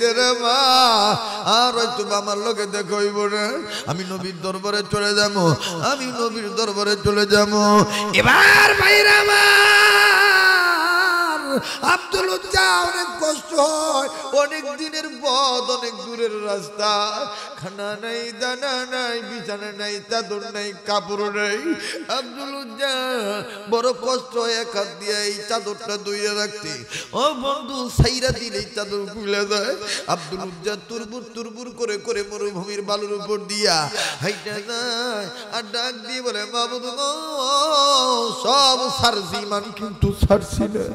দে লোকে আমি নবীর দরবারে চলে যাব আমি নবীর দরবারে চলে যাব এবার বাইরে আমার আব্দুল অনেক কষ্ট হয় অনেক দিনের পথ অনেক দূরের রাস্তা খানা নাই দানা নাই বিছানা নাই চাদর নাই কাপড় নাই আব্দুল বড় কষ্ট হয় এক হাত দিয়ে এই চাদরটা দইয়া রাখতে ও বন্ধু সাইরা দিলে এই চাদর খুলে দেয় আব্দুল উজ্জা তুরবুর তুরবুর করে করে মরুভূমির বালুর উপর দিয়া হাইটা যায় আর ডাক দিয়ে বলে বাবু সব সারছি মান কিন্তু সারছি না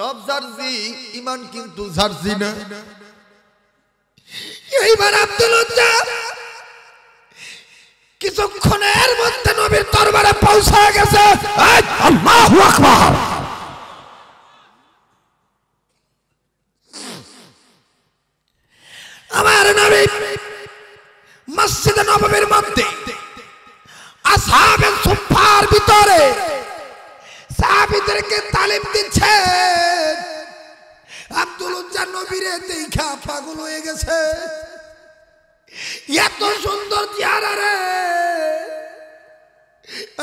সব জার্জি ইমান কিন্তু জার্জি না এইবার আব্দুল কিছুক্ষণের মধ্যে নবীর দরবারে পৌঁছা গেছে আমার নবী মসজিদ নবীর মধ্যে আসাবের সুফার ভিতরে সাহাবিদেরকে তালিম দিচ্ছেন আব্দুল উজ্জা নবীরে দেখা পাগল হয়ে গেছে এত সুন্দর চেহারা রে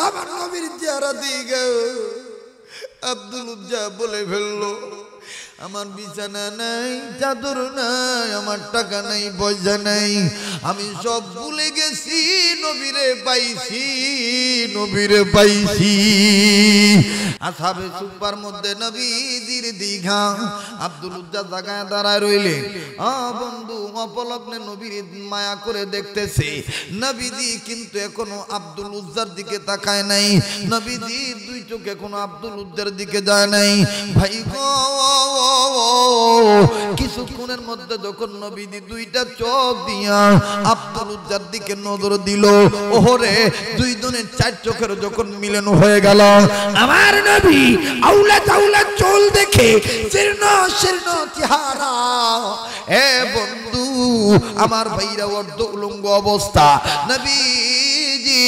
আমার নবীর চেহারা গেল আব্দুল উজ্জা বলে ফেললো আমার বিছানা নাই চাদর নাই আমার টাকা নাই পয়সা নাই আমি সব ভুলে গেছি নবীরে পাইছি নবীরে পাইছি আসাবে সুপার মধ্যে নবীজির দীঘা আব্দুল উজ্জা জায়গায় দাঁড়ায় রইলে আ বন্ধু অপলগ্নে নবীর মায়া করে দেখতেছে নবীজি কিন্তু এখনো আব্দুল উজ্জার দিকে তাকায় নাই নবীজি দুই চোখ এখনো আব্দুল উজ্জার দিকে যায় নাই ভাই গো কিছুক্ষণের মধ্যে যখন নবীজি দুইটা চোখ দিয়া আব্দুল উজ্জার দিকে নজর দিল ওহরে দুই দিনের চার চোখের যখন মিলন হয়ে গেল আমার নবী আউলা তাউলা চোল দেখে শীর্ণ শীর্ণ চেহারা এ বন্ধু আমার ভাইরা অর্ধ উলঙ্গ অবস্থা নবী জি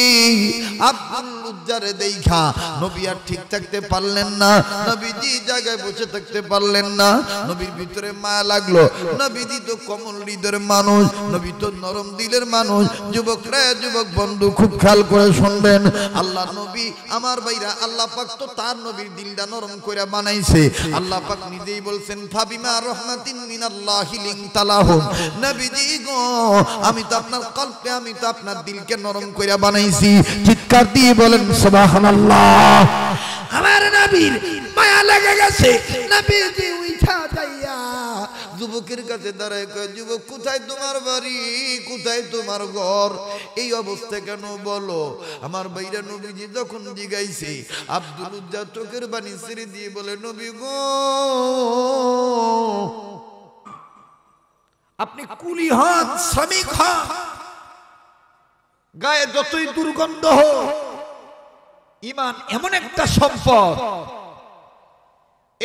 আব্দুল লুজ্জারে দেখা নবী আর ঠিক থাকতে পারলেন না নবীজি জায়গায় বসে থাকতে পারলেন না নবীর ভিতরে মায়া লাগলো নবীজি তো কমল হৃদয়ের মানুষ নবী তো নরম দিলের মানুষ যুবকরা যুবক বন্ধু খুব করে শুনবেন আল্লাহ নবী আমার আল্লাহ পাক তো তার নবীর দিলটা নরম করে বানাইছে আল্লাহ পাক নিজেই বলছেন ফাবিমা রহমাতিন মিনাল্লাহি লিনতালাহুম নবীজি গো আমি তো আপনার কল্পে আমি তো আপনার দিলকে নরম করে বানাইছি চিৎকার দিয়ে বলেন সুবহানাল্লাহ আমার নাবির মায়া লেগে গেছে যুবকের কাছে দাঁড়ায় যুবক কোথায় তোমার বাড়ি কোথায় তোমার ঘর এই অবস্থা কেন বলো আমার বাইরা নবীজি যখন জিগাইছে আব্দুল উজ্জা চোখের বাণী ছেড়ে দিয়ে বলে নবী গো আপনি কুলি হন শ্রমিক হন গায়ে যতই দুর্গন্ধ হোক ইমান এমন একটা সম্পদ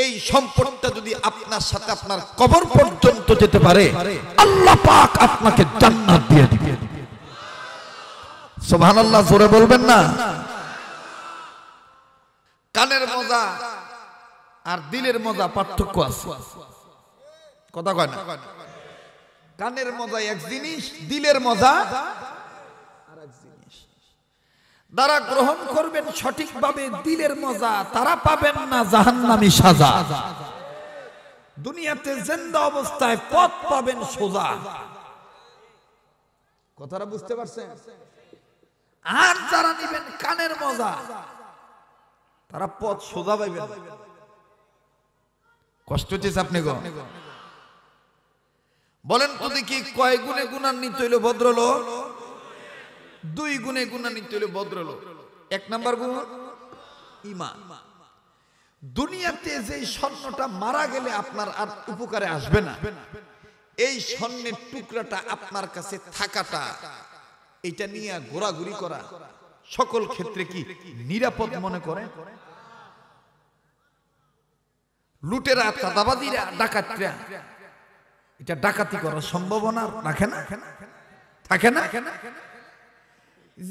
এই সম্পদটা যদি আপনার সাথে আপনার কবর পর্যন্ত যেতে পারে আল্লাহ পাক আপনাকে জান্নাত দিয়ে দিবে সুবহানাল্লাহ জোরে বলবেন না কানের মজা আর দিলের মজা পার্থক্য আছে কথা কয় না কানের মজা এক জিনিস দিলের মজা যারা গ্রহণ করবেন সঠিকভাবে দিলের মজা তারা পাবেন না জাহান্নামি সাজা দুনিয়াতে জেন্দা অবস্থায় পথ পাবেন সোজা কথাটা বুঝতে পারছেন আর যারা নিবেন কানের মজা তারা পথ সোজা পাইবেন কষ্ট হচ্ছে আপনি গো বলেন তুমি কি কয় গুণে গুণান্বিত হইল ভদ্রলোক দুই গুণে গুণান্বিত হইল ভদ্রলোক এক নম্বর গুণ ইমান দুনিয়াতে যে স্বর্ণটা মারা গেলে আপনার আর উপকারে আসবে না এই স্বর্ণের টুকরাটা আপনার কাছে থাকাটা এটা নিয়ে ঘোরাঘুরি করা সকল ক্ষেত্রে কি নিরাপদ মনে করে লুটেরা চাঁদাবাদীরা ডাকাতরা এটা ডাকাতি করার সম্ভাবনা রাখে না থাকে না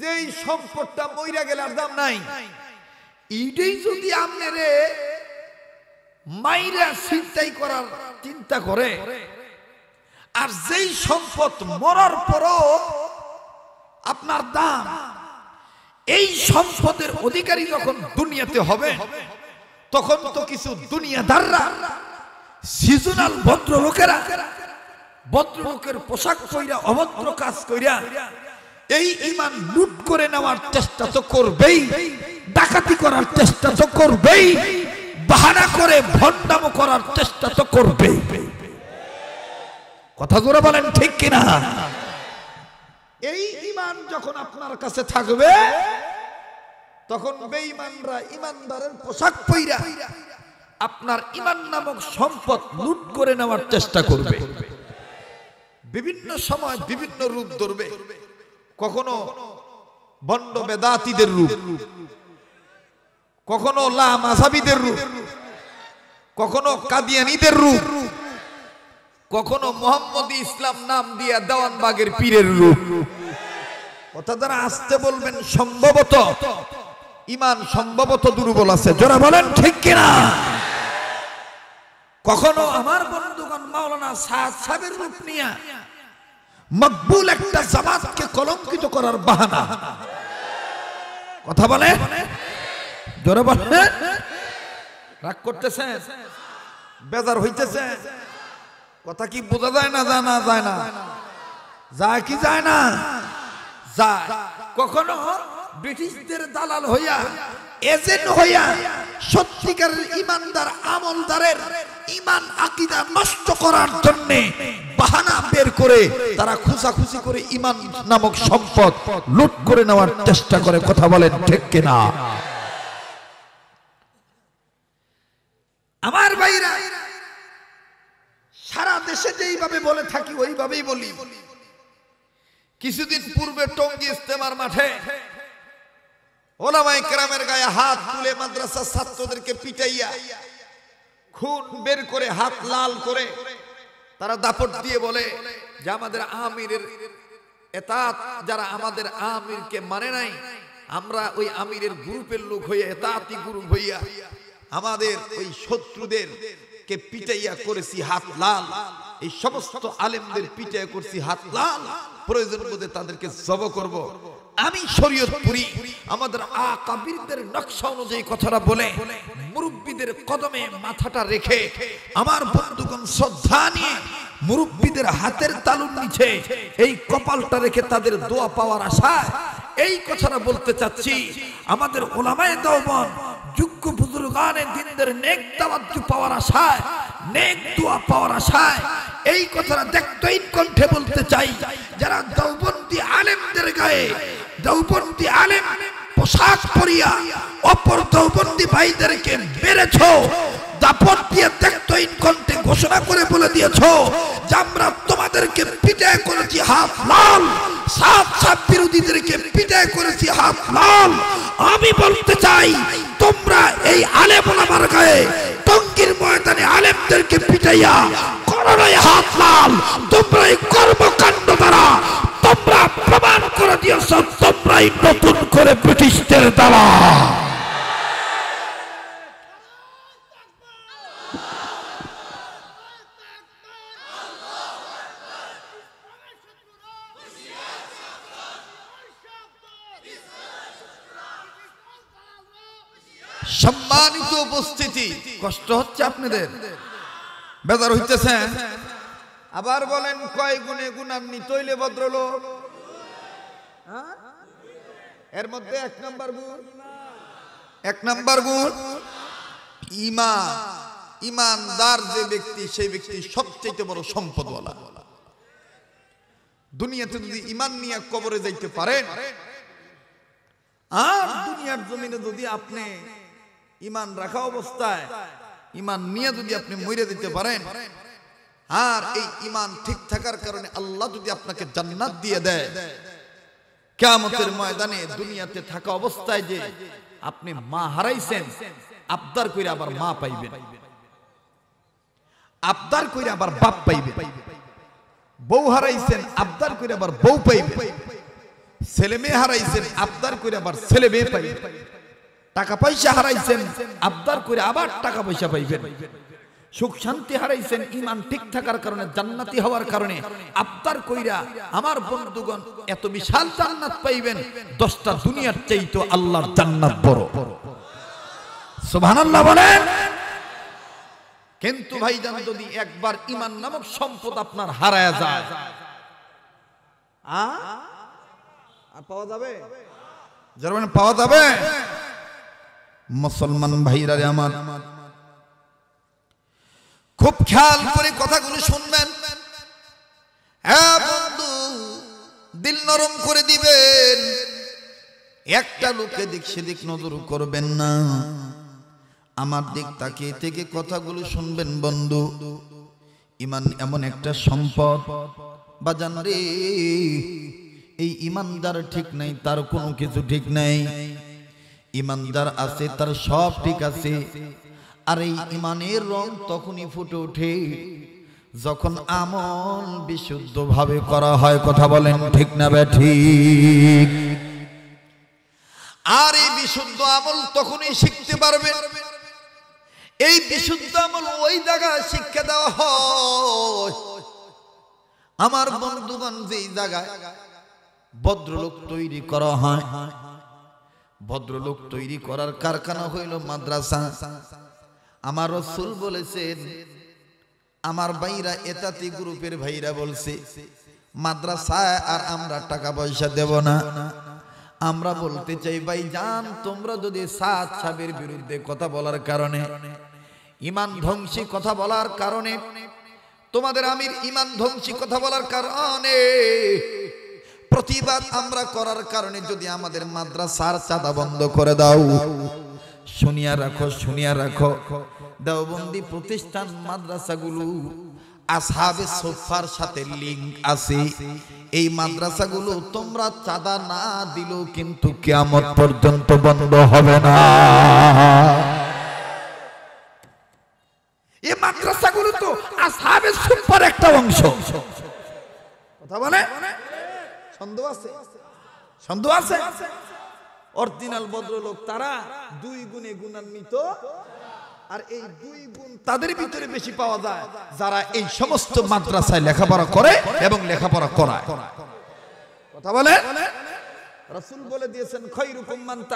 যেই সম্পদটা মইরা গেলার দাম নাই এইটাই যদি আপনারে মাইরা চিন্তাই করার চিন্তা করে আর যেই সম্পদ মরার পর আপনার দাম এই সম্পদের অধিকারী যখন দুনিয়াতে হবে তখন তো কিছু দুনিয়াদাররা সিজনাল ভদ্রলোকেরা ভদ্রলোকের পোশাক কইরা অভদ্র কাজ কইরা এই ইমান লুট করে নেওয়ার চেষ্টা তো করবেই ডাকাতি করার চেষ্টা তো করবেই বাহানা করে ভণ্ডামো করার চেষ্টা তো করবেই কথা করে বলেন ঠিক কিনা এই ইমান যখন আপনার কাছে থাকবে তখন বেঈমানরা ইমানদারের পোশাক পইরা আপনার ইমান নামক সম্পদ লুট করে নেওয়ার চেষ্টা করবে বিভিন্ন সময় বিভিন্ন রূপ ধরবে কখনো বন্ড বেদাতিদের রূপ কখনো লা রূপ কখনো কাদিয়ানিদের রূপ কখনো মোহাম্মদ ইসলাম নাম দিয়া দেওয়ানবাগের পীরের রূপ কথা দ্বারা আসতে বলবেন সম্ভবত ইমান সম্ভবত দুর্বল আছে যারা বলেন ঠিক কিনা কখনো আমার বন্ধুগণ মাওলানা সাহেবের রূপ নিয়া মকবুল একটা জামাতকে কলঙ্কিত করার বাহানা কথা বলে জোরে বলে রাগ করতেছে বেজার হইতেছে কথা কি বোঝা যায় না যায় না যায় না যায় কি যায় না যায় কখনো ব্রিটিশদের দালাল হইয়া এজেন হইয়া সত্যিকারের ইমানদার আমলদারের ইমান আকিদা নষ্ট করার জন্য বাহানা বের করে তারা খুঁজা খুঁজি করে ইমান নামক সম্পদ লুট করে নেওয়ার চেষ্টা করে কথা বলেন ঠিক কিনা আমার ভাইরা সারা দেশে যেইভাবে বলে থাকি ওইভাবেই বলি কিছুদিন পূর্বে টঙ্গী ইস্তেমার মাঠে ওলামাই কেরামের গায়ে হাত তুলে মাদ্রাসার ছাত্রদেরকে পিটাইয়া খুন বের করে হাত লাল করে তারা দাপট দিয়ে বলে যে আমাদের আমিরের এতাত যারা আমাদের আমিরকে মানে নাই আমরা ওই আমিরের গ্রুপের লোক হইয়া এতাতি গ্রুপ হইয়া আমাদের ওই শত্রুদের কে পিটাইয়া করেছি হাত লাল এই সমস্ত আলেমদের পিটাইয়া করছি হাত লাল প্রয়োজন বোধে তাদেরকে জব করবো আমি পুরি আমাদের আকাবিরদের নকশা অনুযায়ী কথাটা বলে মুরব্বীদের কদমে মাথাটা রেখে আমার বন্ধুগণ শ্রদ্ধা নিয়ে মুরব্বীদের হাতের তালুর নিচে এই কপালটা রেখে তাদের দোয়া পাওয়ার আশায় এই কথাটা বলতে চাচ্ছি আমাদের ওলামায় দেওবন যোগ্য বুজুর্গানে দিনদের নেক দাওয়াত পাওয়ার আশায় নেক দোয়া পাওয়ার আশায় এই কথাটা দেখতেই কণ্ঠে বলতে চাই যারা দৌবন্দি আলেমদের গায়ে দেওবন্দি আলেম পোশাক পরিয়া অপর দেওবন্দি ভাইদেরকে মেরেছ দাপট দিয়ে দেখতইন কণ্ঠে ঘোষণা করে বলে দিয়েছ যে আমরা তোমাদেরকে পিটায় করেছি হাত লাল সাত সাত বিরোধীদেরকে পিটায় করেছি হাত লাল আমি বলতে চাই তোমরা এই আলেম আমার গায়ে টঙ্গির ময়দানে আলেমদেরকে পিটাইয়া করোনায় হাত লাল তোমরা এই কর্মকাণ্ড দ্বারা তোমরা প্রমাণ করে দিয়েছ তোমরাই নতুন করে ব্রিটিশদের দ্বারা সম্মানিত উপস্থিতি কষ্ট হচ্ছে আপনাদের বেজার হইতেছেন আবার বলেন কয় গুণে গুণান্নি তৈলে ভদ্রলোক হ্যাঁ? এর মধ্যে এক নম্বর গুণ এক নম্বর গুণ ইমা ইমানদার যে ব্যক্তি সেই ব্যক্তি সবচেয়ে বড় সম্পদ বলা দুনিয়াতে যদি ইমান নিয়ে কবরে যাইতে পারেন আর দুনিয়ার জমিনে যদি আপনি ইমান রাখা অবস্থায় ইমান নিয়ে যদি আপনি মরে দিতে পারেন আর এই ইমান ঠিক থাকার কারণে আল্লাহ যদি আপনাকে জান্নাত দিয়ে দেয় কেমতের ময়দানে দুনিয়াতে থাকা অবস্থায় যে আপনি মা হারাইছেন আবদার করে আবার মা পাইবেন আবদার করে আবার বাপ পাইবে বউ হারাইছেন আবদার করে আবার বউ পাইবে ছেলে মেয়ে হারাইছেন আবদার করে আবার ছেলে মেয়ে পাইবে টাকা পয়সা হারাইছেন আবদার করে আবার টাকা পয়সা পাইবেন সুখ শান্তি হারাইছেন ইমান ঠিক থাকার কারণে জান্নাতি হওয়ার কারণে আপনার কইরা আমার বন্ধুগণ এত বিশাল জান্নাত পাইবেন দশটা দুনিয়ার তো আল্লাহর জান্নাত বড় সুবহানাল্লাহ বলেন কিন্তু ভাই জান যদি একবার ইমান নামক সম্পদ আপনার হারায় যায় পাওয়া যাবে মুসলমান ভাইরা আমার খুব খেয়াল করে কথাগুলো শুনবেন হ্যাঁ বন্ধু দিল নরম করে দিবেন একটা লোকে দিক সেদিক নজর করবেন না আমার দিক তাকে থেকে কথাগুলো শুনবেন বন্ধু ইমান এমন একটা সম্পদ বা রে এই ইমানদার ঠিক নাই তার কোনো কিছু ঠিক নাই ইমানদার আছে তার সব ঠিক আছে আর এই ইমানের রং তখনই ফুটে ওঠে যখন আমল বিশুদ্ধভাবে করা হয় কথা বলেন ঠিক না ঠিক আর এই বিশুদ্ধ আমল তখনই শিখতে পারবে এই বিশুদ্ধ আমল ওই জায়গায় শিক্ষা দেওয়া হয় আমার বন্ধুগণ যেই জায়গায় ভদ্রলোক তৈরি করা হয় ভদ্রলোক তৈরি করার কারখানা হইল মাদ্রাসা আমার রসুল বলেছেন আমার ভাইরা এতাতি গ্রুপের ভাইরা বলছে মাদ্রাসায় আর আমরা টাকা পয়সা দেব না আমরা বলতে চাই ভাই যান তোমরা যদি সাত সাবের বিরুদ্ধে কথা বলার কারণে ইমান ধ্বংসী কথা বলার কারণে তোমাদের আমির ইমান ধ্বংসী কথা বলার কারণে প্রতিবাদ আমরা করার কারণে যদি আমাদের মাদ্রাসার চাঁদা বন্ধ করে দাও শুনিয়া রাখো শুনিয়া রাখো দেওবন্দি প্রতিষ্ঠান মাদ্রাসাগুলো আসহাবে সোফার সাথে লিঙ্ক আছে এই মাদ্রাসাগুলো তোমরা চাঁদা না দিল কিন্তু কেমন পর্যন্ত বন্ধ হবে না এই মাদ্রাসাগুলো তো আসহাবে সোফার একটা অংশ কথা বলে সন্দেহ আছে সন্দেহ আছে অরিজিনাল ভদ্রলোক তারা দুই গুণে গুণান্বিত আর এই দুই গুণ তাদের ভিতরে বেশি পাওয়া যায় যারা এই সমস্ত মাদ্রাসায় লেখাপড়া করে এবং লেখাপড়া করায় কথা বলে রাসূল বলে দিয়েছেন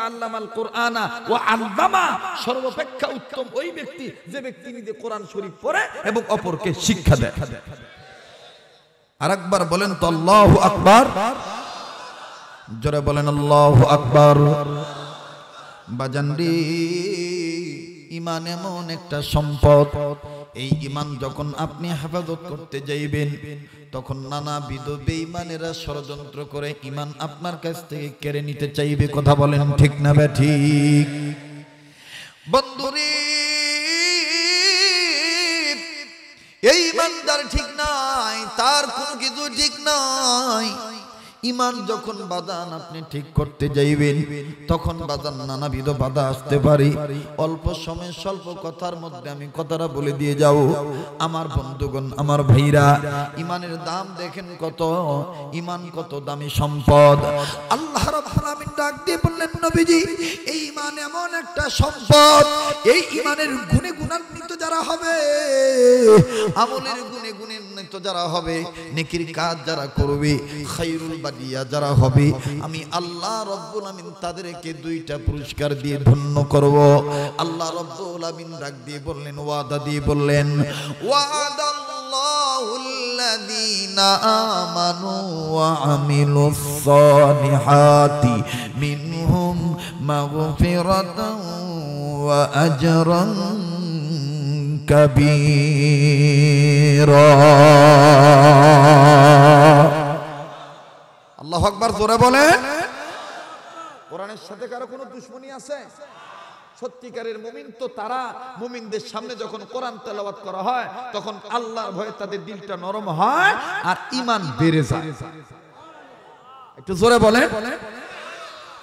আল্লামা ওই ব্যক্তি যে ব্যক্তি নিজে কোরআন শরীফ এবং অপরকে শিক্ষা দেয় আরেকবার বলেন তো আল্লাহ আকবার জোরে বলেন আল্লাহ আকবর বাজানরি ইমান এমন একটা সম্পদ এই ইমান যখন আপনি হেফাজত করতে যাইবেন তখন নানাবিধ বেইমানেরা ষড়যন্ত্র করে ইমান আপনার কাছ থেকে কেড়ে নিতে চাইবে কথা বলেন ঠিক না বে ঠিক বন্ধুরি এই ইমানদার ঠিক নাই তার কোনো কিছু ঠিক নাই ইমান যখন বাদান আপনি ঠিক করতে যাইবেন তখন বাদান নানাবিধ বাধা আসতে পারে অল্প সময় স্বল্প কথার মধ্যে আমি কথাটা বলে দিয়ে যাও আমার বন্ধুগণ আমার ভাইরা ইমানের দাম দেখেন কত ইমান কত দামি সম্পদ আল্লাহ ডাক দিয়ে বললেন নবীজি এই ইমান এমন একটা সম্পদ এই ইমানের গুণে গুণান্বিত যারা হবে আমলের গুণে নিয়ত যারা হবে নেকির কাজ যারা করবে খাইরুল বাদিয়া যারা হবে আমি আল্লাহ রব্বুল আমিন তাদেরকে দুইটা পুরস্কার দিয়ে ধন্য করব আল্লাহ রব্বুল আমিন ডাক দিয়ে বললেন ওয়াদা দিয়ে বললেন ওয়াদা الذين آمنوا وعملوا الصالحات منهم مغفرة وأجرا كبيرا আল্লাহ আকবার জোরে বলে কোরআনের সাথে কারো কোনো দুশ্মনী আছে সত্যিকারের মুমিন তো তারা মুমিনদের সামনে যখন কোরআন তেলাওয়াত করা হয় তখন আল্লাহর ভয়ে তাদের দিলটা নরম হয় আর ইমান বেড়ে যায় একটু জোরে বলে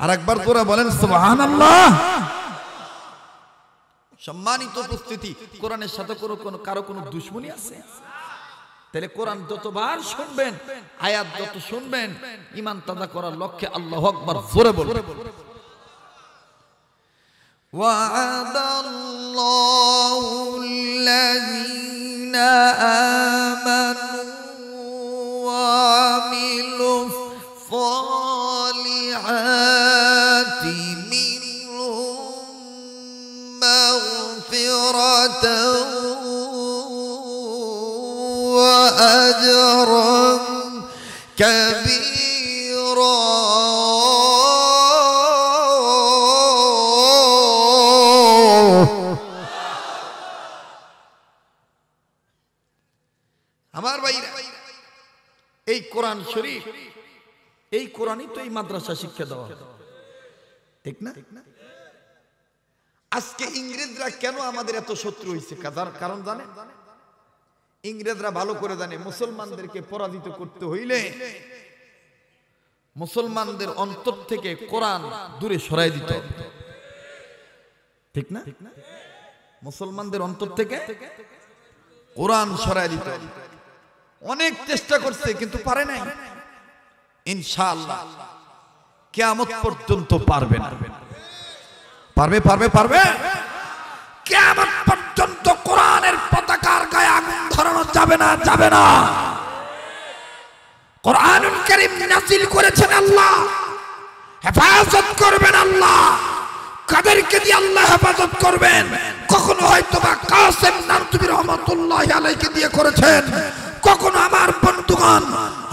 আর একবার জোরে বলেন সুবহানাল্লাহ সম্মানিত উপস্থিতি কোরআনের সাথে কোনো কোনো কারো কোনো দুশ্মনী আছে তাহলে কোরআন যতবার শুনবেন আয়াত যত শুনবেন ইমান তাদা করার লক্ষ্যে আল্লাহ আকবার জোরে বলবে وعد الله الذين آمنوا وعملوا الصالحات وأجرا كبيرا আমার ভাইরা এই কোরআন শরীফ এই কোরআনই তো এই মাদ্রাসা শিক্ষা দেওয়া ঠিক না আজকে ইংরেজরা কেন আমাদের এত শত্রু হয়েছে কারণ জানে ইংরেজরা ভালো করে জানে মুসলমানদেরকে পরাজিত করতে হইলে মুসলমানদের অন্তর থেকে কোরআন দূরে সরাই দিত ঠিক না মুসলমানদের অন্তর থেকে কোরআন সরাই দিত অনেক চেষ্টা করছে কিন্তু পারে নাই ইনশাআল্লাহ কেয়ামত পর্যন্ত পারবে না পারবে পারবে পারবে কেমন পর্যন্ত কোরআনের পতাকার গায়ে আগুন ধরানো যাবে না যাবে না কোরআনুল করিম নাজিল করেছেন আল্লাহ হেফাজত করবেন আল্লাহ কাদেরকে দিয়ে আল্লাহ হেফাজত করবেন কখনো হয়তো বা কাসেম নানতুবি রহমতুল্লাহ আলাইকে দিয়ে করেছেন কখনো আমার বন্ধুগণ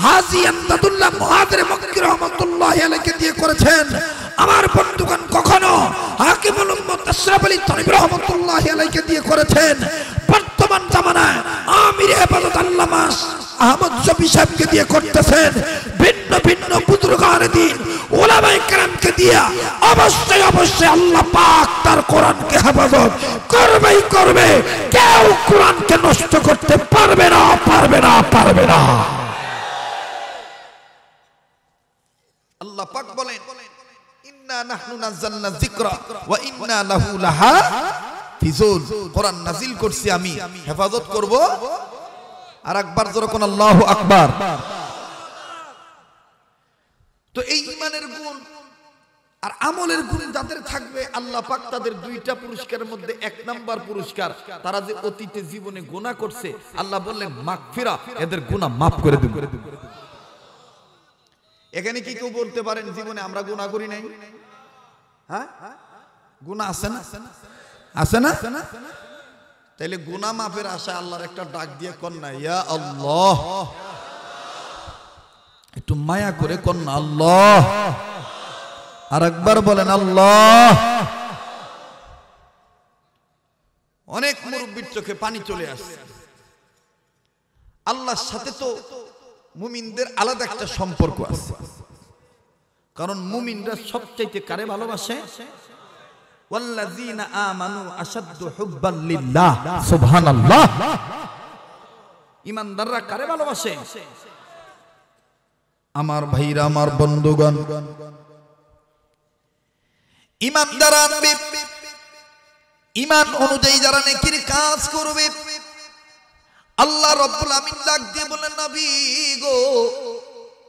হাজি আমদাদুল্লাহ মহাদের মক্কি রহমতুল্লাহ আলাইকে দিয়ে করেছেন আমার বন্ধুগণ কখনো হাকিমুল আশরাফ আলী দিয়ে করেছেন বর্তমান জামানায় আমির আল্লামা আহমদ সাহেবকে দিয়ে করতেছেন ভিন্ন ভিন্ন দিন কেরামকে দিয়া অবশ্যই অবশ্যই আল্লাহ পাক তার কোরআনকে হেফাজত করবেই করবে কেউ কোরআনকে নষ্ট করতে পারবে না পারবে না পারবে না আল্লাহ পাক বলে আমলের গুণ যাদের থাকবে আল্লাহ পাক তাদের দুইটা পুরস্কারের মধ্যে এক নাম্বার পুরস্কার তারা যে অতীতে জীবনে গোনা করছে আল্লাহ বললেন মাগফিরা এদের গুণা মাফ করে দেবেন এখানে কি কেউ বলতে পারেন জীবনে আমরা গুণা করি নাই হ্যাঁ গুণা আছে না আছে না তাইলে গুণা মাপের আশা আল্লাহর একটা ডাক দিয়ে কন্যা ইয়া আল্লাহ একটু মায়া করে কন্যা আল্লাহ আর একবার বলেন আল্লাহ অনেক মুরব্বীর চোখে পানি চলে আসে আল্লাহর সাথে তো মুমিনদের আলাদা একটা সম্পর্ক আছে কারণ মুমিনরা সবচাইতে কারে ভালোবাসে ইমানদাররা কারে ভালোবাসে আমার ভাইরা আমার বন্ধুগণ ইমানদার আনবে ইমান অনুযায়ী যারা নেকির কাজ করবে আল্লাহ রব্বুল আমিন ডাক দিয়ে বলেন নবী গো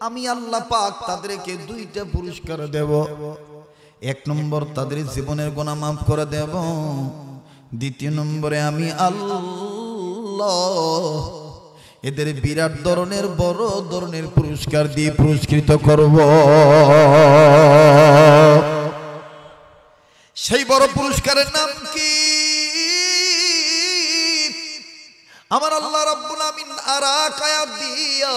আমি আল্লাহ পাক তাদেরকে দুইটা পুরস্কার দেব এক নম্বর তাদের জীবনের গোনা মাফ করে দেব দ্বিতীয় নম্বরে আমি আল্লাহ এদের বিরাট ধরনের বড় ধরনের পুরস্কার দিয়ে পুরস্কৃত করব সেই বড় পুরস্কারের নাম কি আমার আল্লাহ রব্বুল আমিন আর আকায়া দিয়া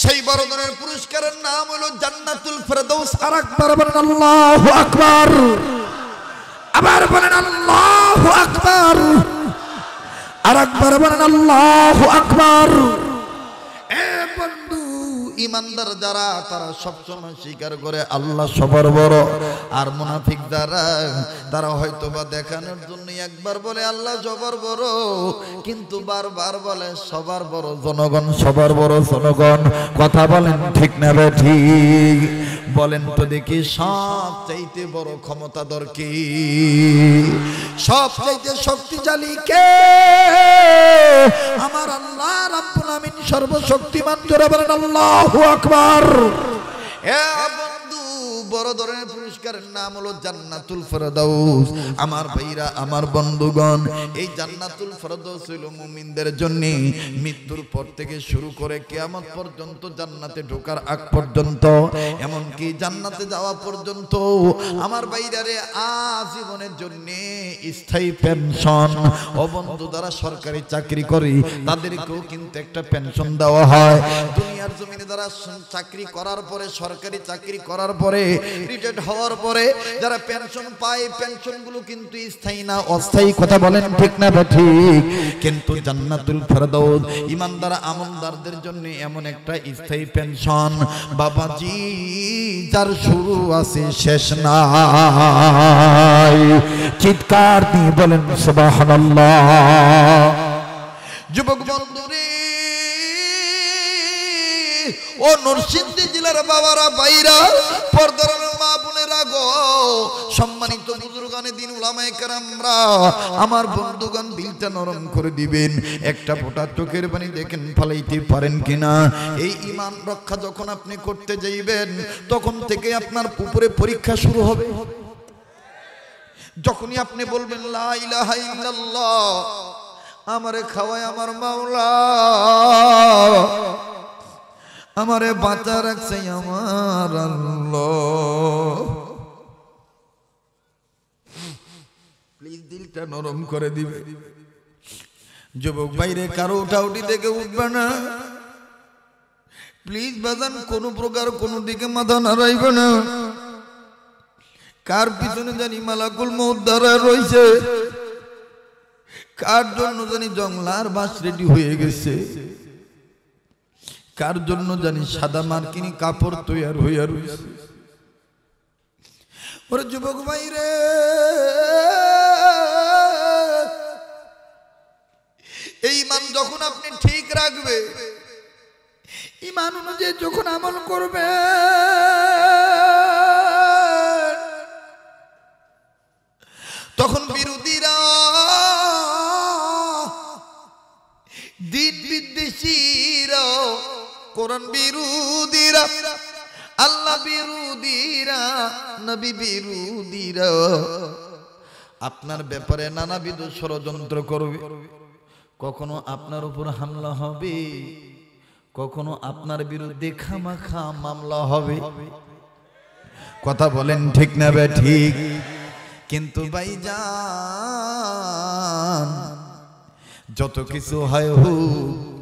সেই বড় ধরনের পুরস্কারের নাম হলো জান্নাতুল ফেরদৌস আর একবার বলেন আল্লাহু আকবার আবার বলেন আল্লাহু আকবার আর একবার বলেন আল্লাহু আকবার এ ইমানদার যারা তারা সবসময় স্বীকার করে আল্লাহ সবার বড় আর মুনাফিক যারা তারা হয়তো বা দেখানোর জন্য একবার বলে আল্লাহ সবার বড় কিন্তু বারবার বলে সবার বড় জনগণ সবার বড় জনগণ কথা বলেন ঠিক না রে ঠিক বলেন তো দেখি সব চাইতে বড় ক্ষমতা দরকি সব চাইতে শক্তিশালী কে আমার আল্লাহ রাব্বুল আমিন সর্বশক্তিমান জোরে বলেন আল্লাহ الله أكبر يا أبو বড় ধরনের পুরস্কারের নাম হলো জান্নাতুল ফেরদাউস আমার ভাইরা আমার বন্ধুগণ এই জান্নাতুল ফেরদাউস হইল মুমিনদের জন্য মৃত্যুর পর থেকে শুরু করে কিয়ামত পর্যন্ত জান্নাতে ঢোকার আগ পর্যন্ত এমন কি জান্নাতে যাওয়া পর্যন্ত আমার বাইরারে আজীবনের জন্য স্থায়ী পেনশন ও বন্ধু দ্বারা সরকারি চাকরি করে তাদেরকেও কিন্তু একটা পেনশন দেওয়া হয় দুনিয়ার জমিনে দ্বারা চাকরি করার পরে সরকারি চাকরি করার পরে রিটায়ার্ড হওয়ার পরে যারা পেনশন পায় পেনশনগুলো কিন্তু স্থায়ী না অস্থায়ী কথা বলেন ঠিক না ঠিক কিন্তু জান্নাতুল ফেরদৌদ ইমানদার আমলদারদের জন্য এমন একটা স্থায়ী পেনশন বাবাজি যার শুরু আছে শেষ নাই চিৎকার দিয়ে বলেন সুবহানাল্লাহ যুবক বন্ধুরে ও নরসিংদী জেলার বাবারা বাইরা পর্দার মা বোনেরা গো সম্মানিত বুজুরগানে দিন উলামায় কারামরা আমার বন্ধুগণ দিলটা নরম করে দিবেন একটা ফোটা চোখের পানি দেখেন ফালাইতে পারেন কিনা এই ইমান রক্ষা যখন আপনি করতে যাইবেন তখন থেকে আপনার পুকুরে পরীক্ষা শুরু হবে যখনই আপনি বলবেন লা ইলাহা ইল্লাল্লাহ আমারে খাওয়ায় আমার মাওলা আমারে বাঁচা রাখছে আমার প্লিজ দিলটা নরম করে দিবে যুবক বাইরে কারো উঠাউটি থেকে উঠবে না প্লিজ বাজান কোনো প্রকার কোনো দিকে মাথা নাড়াইবে না কার পিছনে জানি মালাকুল মৌত দ্বারা রয়েছে কার জন্য জানি জংলার বাস রেডি হয়ে গেছে কার জন্য জানি সাদা মার্কিনি কাপড় তৈয়ার হইয়া রইয়াছে ওরে যুবক ভাই রে এই মান যখন আপনি ঠিক রাখবে ইমান অনুযায়ী যখন আমল করবে তখন বিরোধীরা দিন বিদ্বেষী কোরআন বিরোধীরা আল্লাহ বিরোধীরা নবী বিরোধীরা আপনার ব্যাপারে নানাবিধ ষড়যন্ত্র করবে কখনো আপনার উপর হামলা হবে কখনো আপনার বিরুদ্ধে খামাখা মামলা হবে কথা বলেন ঠিক না বে ঠিক কিন্তু ভাই যত কিছু হয় হোক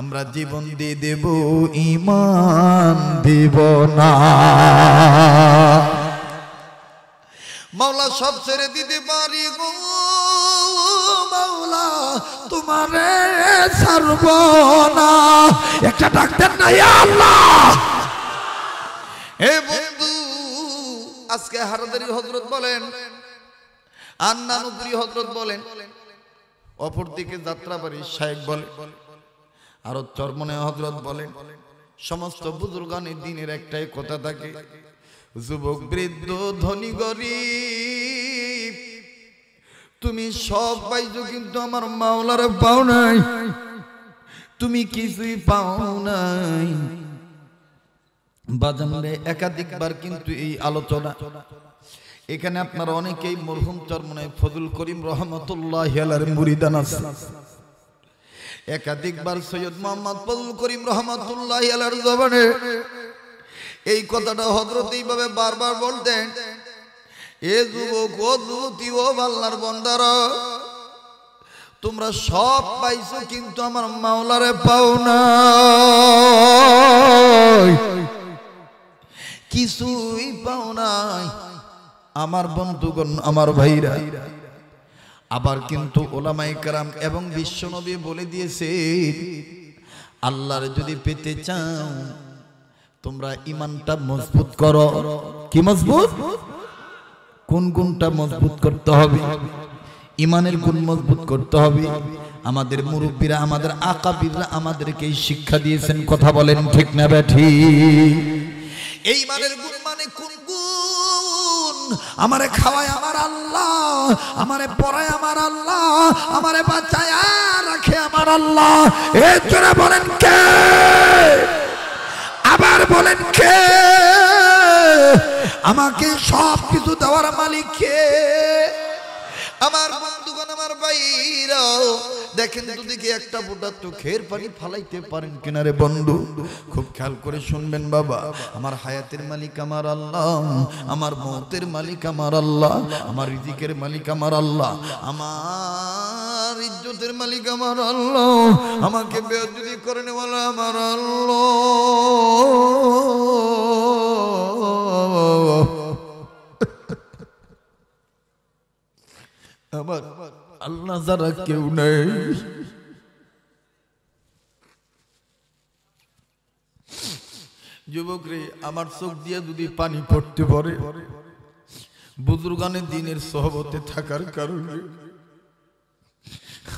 আমরা জীবন দিয়ে দেব ইমান দিব না মাওলা সব ছেড়ে দিতে পারি গো মাওলা তোমারে ছাড়ব না একটা ডাক্তার নাই হে বন্ধু আজকে হারাদারি হজরত বলেন আর নানুপুরি হজরত বলেন অপরদিকে যাত্রাবাড়ি বলে বলে আর চরমনে হজরত বলেন সমস্ত বুজুর্গানের দিনের একটাই কথা থাকে যুবক বৃদ্ধ ধনী গরিব তুমি সব পাইছো কিন্তু আমার মাওলার পাও নাই তুমি কিছুই পাও নাই বাজানরে একাধিকবার কিন্তু এই আলোচনা এখানে আপনারা অনেকেই মরহুম চরমনে ফজুল করিম রহমতুল্লাহ মুরিদান আছে একাধিকবার সৈয়দ মোহাম্মদ ফজল করিম রহমতুল্লাহ আলার জবানে এই কথাটা হজরত এইভাবে বারবার বলতেন এ যুবক ও যুবতী ও বাল্লার বন্দার তোমরা সব পাইছো কিন্তু আমার মাওলারে পাও না কিছুই পাও নাই আমার বন্ধুগণ আমার ভাইরা আবার কিন্তু কারাম এবং বিশ্বনবী বলে দিয়েছে আল্লাহর যদি পেতে চাও তোমরা ইমানটা মজবুত করো কি মজবুত কোন গুণটা মজবুত করতে হবে ইমানের গুণ মজবুত করতে হবে আমাদের মুরব্বীরা আমাদের আকাবিররা আমাদেরকে শিক্ষা দিয়েছেন কথা বলেন ঠিক না ব্যাঠি এই মানের গুণ মানে কোন গুণ আমারে খাওয়ায় আমার আল্লাহ আমারে পড়ায় আমার আল্লাহ আমারে বাঁচায় রাখে আমার আল্লাহ এর জন্য বলেন কে আবার বলেন কে আমাকে সব কিছু দেওয়ার মালিক কে আমার বন্ধুগণ আমার ভাইরাও দেখেন দুদিকে একটা তো চোখের পানি ফালাইতে পারেন কিনারে বন্ধু খুব খেয়াল করে শুনবেন বাবা আমার হায়াতের মালিক আমার আল্লাহ আমার মতের মালিক আমার আল্লাহ আমার রিজিকের মালিক আমার আল্লাহ আমার ইজ্জতের মালিক আমার আল্লাহ আমাকে বেয়াদুরি করে নেওয়ালা আমার আল্লাহ আমার আল্লাহ যারা কেউ নেই যুবক রে আমার চোখ দিয়ে যদি পানি পড়তে পারে বুজুর্গানে দিনের সহবতে থাকার কারণে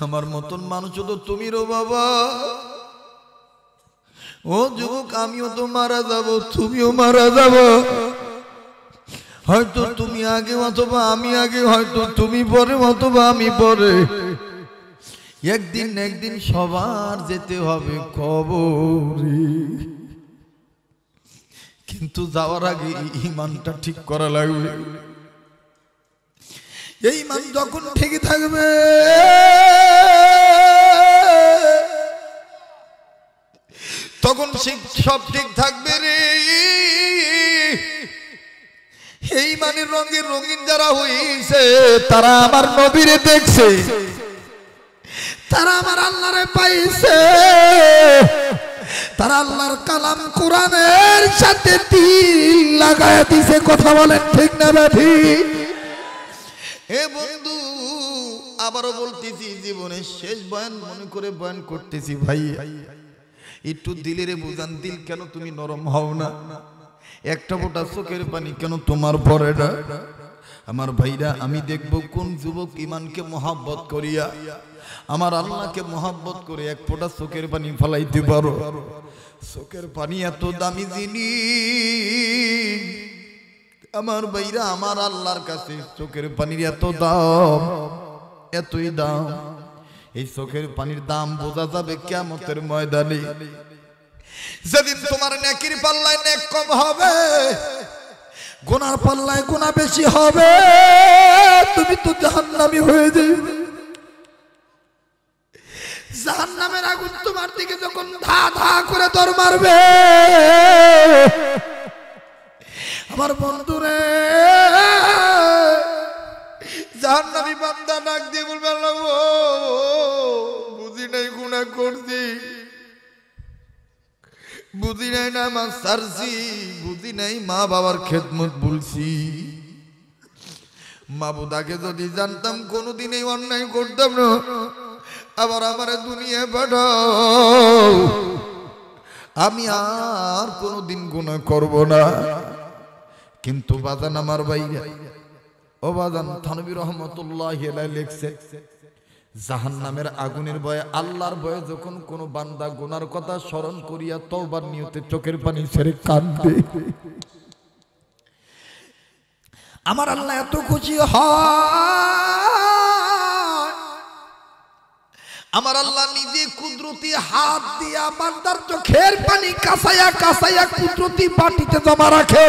আমার মতন মানুষ তো তুমি রো বাবা ও যুবক আমিও তো মারা যাব তুমিও মারা যাবো হয়তো তুমি আগে অথবা আমি আগে হয়তো তুমি পরে অথবা আমি পরে একদিন একদিন সবার যেতে হবে কবরে কিন্তু যাওয়ার আগে ইমানটা ঠিক করা লাগবে এই মান যখন ঠিকই থাকবে তখন সব ঠিক থাকবে রে এই মানে রঙের রঙিন যারা হইছে তারা আমার নবীরে দেখছে তারা আমার আল্লাহরে পাইছে তারা আল্লাহর কালাম কোরআনের সাথে তিল লাগায় দিছে কথা বলেন ঠিক না ব্যাধি হে বন্ধু আবারও বলতেছি জীবনের শেষ বয়ান মনে করে বয়ান করতেছি ভাই একটু দিলের বুঝান দিল কেন তুমি নরম হও না একটা ফোঁটা চোখের পানি কেন তোমার পরে আমার ভাইরা আমি দেখব কোন যুবক ইমানকে মহাব্বত করিয়া আমার আল্লাহকে মহাব্বত করে এক ফোঁটা চোখের পানি ফেলাইতে পারো চোখের পানি এত দামি জিনিস আমার ভাইরা আমার আল্লাহর কাছে চোখের পানির এত দাম এতই দাম এই চোখের পানির দাম বোঝা যাবে কেমতের ময়দানে যেদিন তোমার নেকির পাল্লায় নেক কম হবে গোনার পাল্লায় গোনা বেশি হবে তুমি তো জাহান্নামি হয়ে যাবে জাহান্নামের আগুন তোমার দিকে যখন ধা ধা করে তোর মারবে আমার বন্ধুরে জাহান্নামি বান্দা ডাক দিয়ে বলবে বুঝি নাই গুণা করছি বুঝি নাই না মা সারছি বুঝি নাই মা বাবার খেদমত বলছি মা বুদাকে যদি জানতাম কোনোদিন এই অন্যায় করতাম না আবার আমার দুনিয়ায় পাঠাও আমি আর কোনোদিন গুণা করব না কিন্তু বাজান আমার বাইরে ও বাজান থানবী রহমতুল্লাহ লেখছে জাহান নামের আগুনের ভয়ে আল্লাহর ভয়ে যখন কোনো বান্দা গোনার কথা স্মরণ করিয়া তওবার নিয়তে চোখের পানি ছেড়ে কাঁদবে আমার আল্লাহ এত খুশি হয় আমার আল্লাহ নিজে কুদরতি হাত দিয়া বান্দার চোখের পানি কাসাইয়া কাসাইয়া কুদরতি বাটিতে জমা রাখে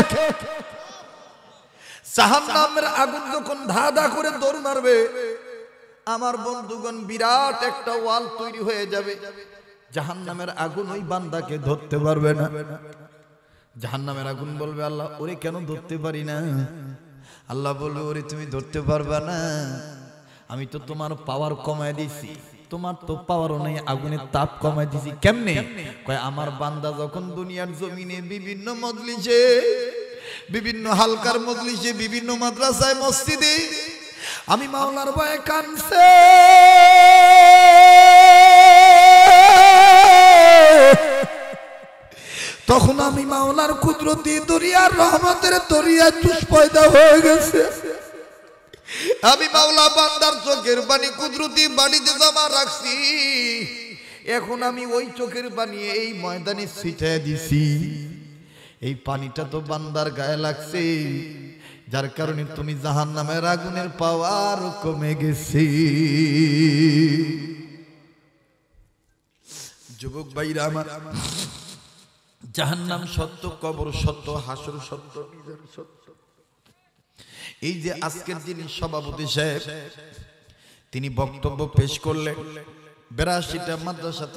জাহান নামের আগুন যখন ধা ধা করে দৌড় মারবে আমার বন্ধুগণ বিরাট একটা ওয়াল তৈরি হয়ে যাবে জাহান নামের আগুন ওই বান্দাকে ধরতে পারবে না জাহান নামের আগুন বলবে আল্লাহ ওরে কেন ধরতে পারি না আল্লাহ বলবে ওরে তুমি ধরতে পারবে না আমি তো তোমার পাওয়ার কমায় দিছি তোমার তো পাওয়ারও নেই আগুনের তাপ কমায় দিছি কেমনে কয় আমার বান্দা যখন দুনিয়ার জমিনে বিভিন্ন মজলিসে বিভিন্ন হালকার মজলিসে বিভিন্ন মাদ্রাসায় মসজিদে আমি মাওলার ভয়ে কানছে তখন আমি মাওলার কুদরতি দরিয়ার রহমতের দরিয়া চুষ পয়দা হয়ে গেছে আমি মাওলা বান্দার চোখের বাণী কুদরতি বাড়িতে জমা রাখছি এখন আমি ওই চোখের পানি এই ময়দানে ছিটায় দিছি এই পানিটা তো বান্দার গায়ে লাগছে যার কারণে তুমি জাহান নামের আগুনের পাওয়ার কমে গেছি যুবক ভাইরা আমার জাহান নাম সত্য কবর সত্য হাসর সত্য সত্য এই যে আজকের দিন সভাপতি সাহেব তিনি বক্তব্য পেশ করলেন বেরাশিটা মাদ্রাসা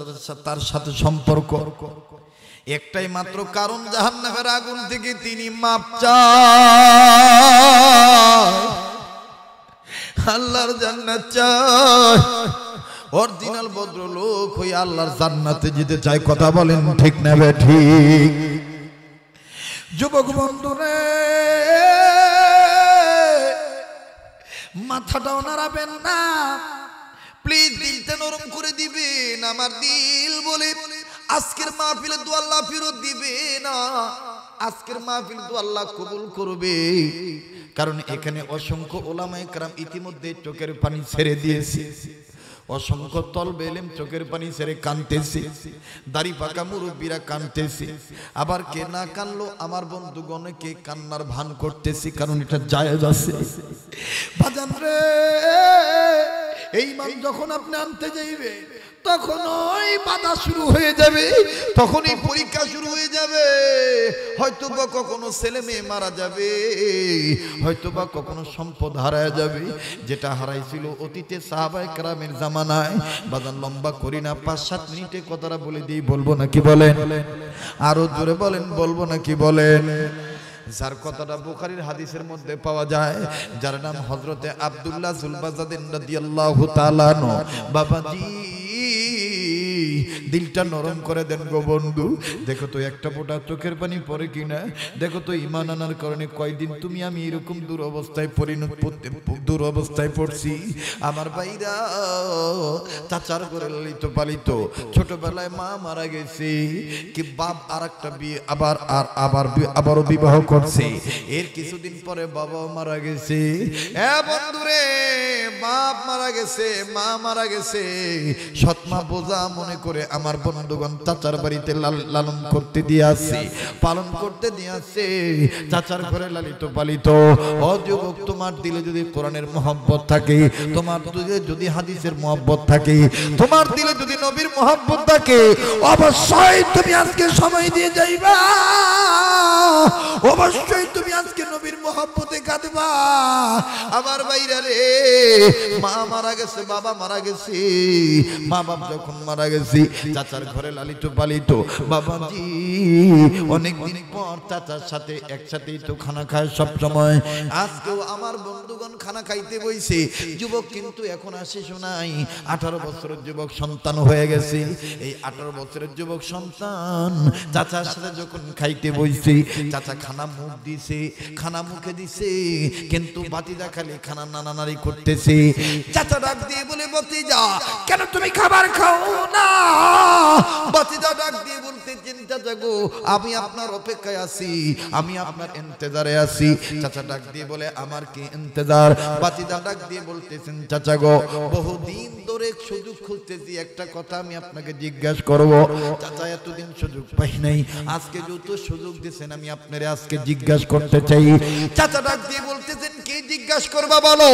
তার সাথে সম্পর্ক একটাই মাত্র কারণ জাহান্নামের আগুন থেকে তিনি মাপ চায় আল্লাহর জান্নাত চায় অরিজিনাল ভদ্রলোক হয়ে আল্লাহর জান্নাতে যেতে চায় কথা বলেন ঠিক নেবে ঠিক যুবক বন্ধুরে মাথাটাও নাড়াবেন না প্লিজ দিলতে নরম করে দিবেন আমার দিল বলে আজকের মাহফিলে তো আল্লাহ ফেরত দিবে না আজকের মাহফিল তো আল্লাহ কবুল করবে কারণ এখানে অসংখ্য ওলামায় কারাম ইতিমধ্যে চোখের পানি ছেড়ে দিয়েছে অসংখ্য তল বেলেম চোখের পানি ছেড়ে কানতেছে দাড়ি পাকা মুরব্বীরা কানতেছে আবার কে না কানলো আমার বন্ধুগণে কে কান্নার ভান করতেছে কারণ এটা জায়েজ আছে বাজান রে এই মান যখন আপনি আনতে যাইবে তখন ওই বাধা শুরু হয়ে যাবে তখনই পরীক্ষা শুরু হয়ে যাবে হয়তো বা কখনো ছেলে মেয়ে মারা যাবে হয়তো বা কখনো সম্পদ হারায় যাবে যেটা হারাইছিল অতীতে সাহাবাই কারামের জামানায় বাজার লম্বা করি না পাঁচ সাত মিনিটে কথাটা বলে দিই বলবো নাকি বলেন আরো জোরে বলেন বলবো নাকি বলেন যার কথাটা বুখারির হাদিসের মধ্যে পাওয়া যায় যার নাম হজরতে আবদুল্লাহ জুলবাজাদিন রাদিয়াল্লাহু তাআলা বাবাজি দিলটা নরম করে দেন গো বন্ধু দেখো তো একটা ফোটা চোখের পানি পরে কিনা দেখো তো ইমান আনার কারণে কয়দিন তুমি আমি এরকম দুরবস্থায় পরিণত দুরবস্থায় পড়ছি আমার ভাইরা চাচার করে লালিত পালিত ছোটবেলায় মা মারা গেছে কি বাপ আর একটা বিয়ে আবার আর আবার আবারও বিবাহ করছে এর কিছুদিন পরে বাবাও মারা গেছে এ বন্ধুরে বাপ মারা গেছে মা মারা গেছে সৎমা বোঝা মনে করে আমার বন্ধুগণ চাচার বাড়িতে লালন করতে দিয়ে আসছে পালন করতে দিয়ে আসছে চাচার ঘরে লালিত পালিত ও যুবক তোমার দিলে যদি কোরআনের মহব্বত থাকে তোমার দিলে যদি হাদিসের মহব্বত থাকে তোমার দিলে যদি নবীর মহব্বত থাকে অবশ্যই তুমি আজকে সময় দিয়ে যাইবা অবশ্যই তুমি আজকে নবীর মহব্বতে কাঁদবা আমার বাইরা রে মা মারা গেছে বাবা মারা গেছে মা বাপ যখন মারা গেছে চাচার ঘরে লালিত পালিত বাবাজি দিন পর চাচার সাথে একসাথেই তো খানা খায় সব সময় আজকেও আমার বন্ধুগণ খানা খাইতে বইছে যুবক কিন্তু এখন আসে শোনাই আঠারো বছরের যুবক সন্তান হয়ে গেছে এই আঠারো বছরের যুবক সন্তান চাচার সাথে যখন খাইতে বইছে চাচা খানা মুখ দিছে খানা মুখে দিছে কিন্তু বাতি দেখালে খানা নানা নারী করতেছে চাচা ডাক দিয়ে বলে বতি যা কেন তুমি খাবার খাও না বাতিদা ডাক দিয়ে বলতে চিন্তা জাগো আমি আপনার অপেক্ষায় আছি আমি আপনার ইন্তজারে আছি চাচা ডাক দিয়ে বলে আমার কি ইন্তজার বাতিদা ডাক দিয়ে বলতেছেন চাচা গো বহুদিন ধরে সুযোগ খুঁজতেছি একটা কথা আমি আপনাকে জিজ্ঞাসা করব চাচা এতদিন সুযোগ পাই নাই আজকে যত সুযোগ দিয়েছেন আমি আপনারে আজকে জিজ্ঞাসা করতে চাই চাচা ডাক দিয়ে বলতেছেন কে জিজ্ঞাসা করবা বলো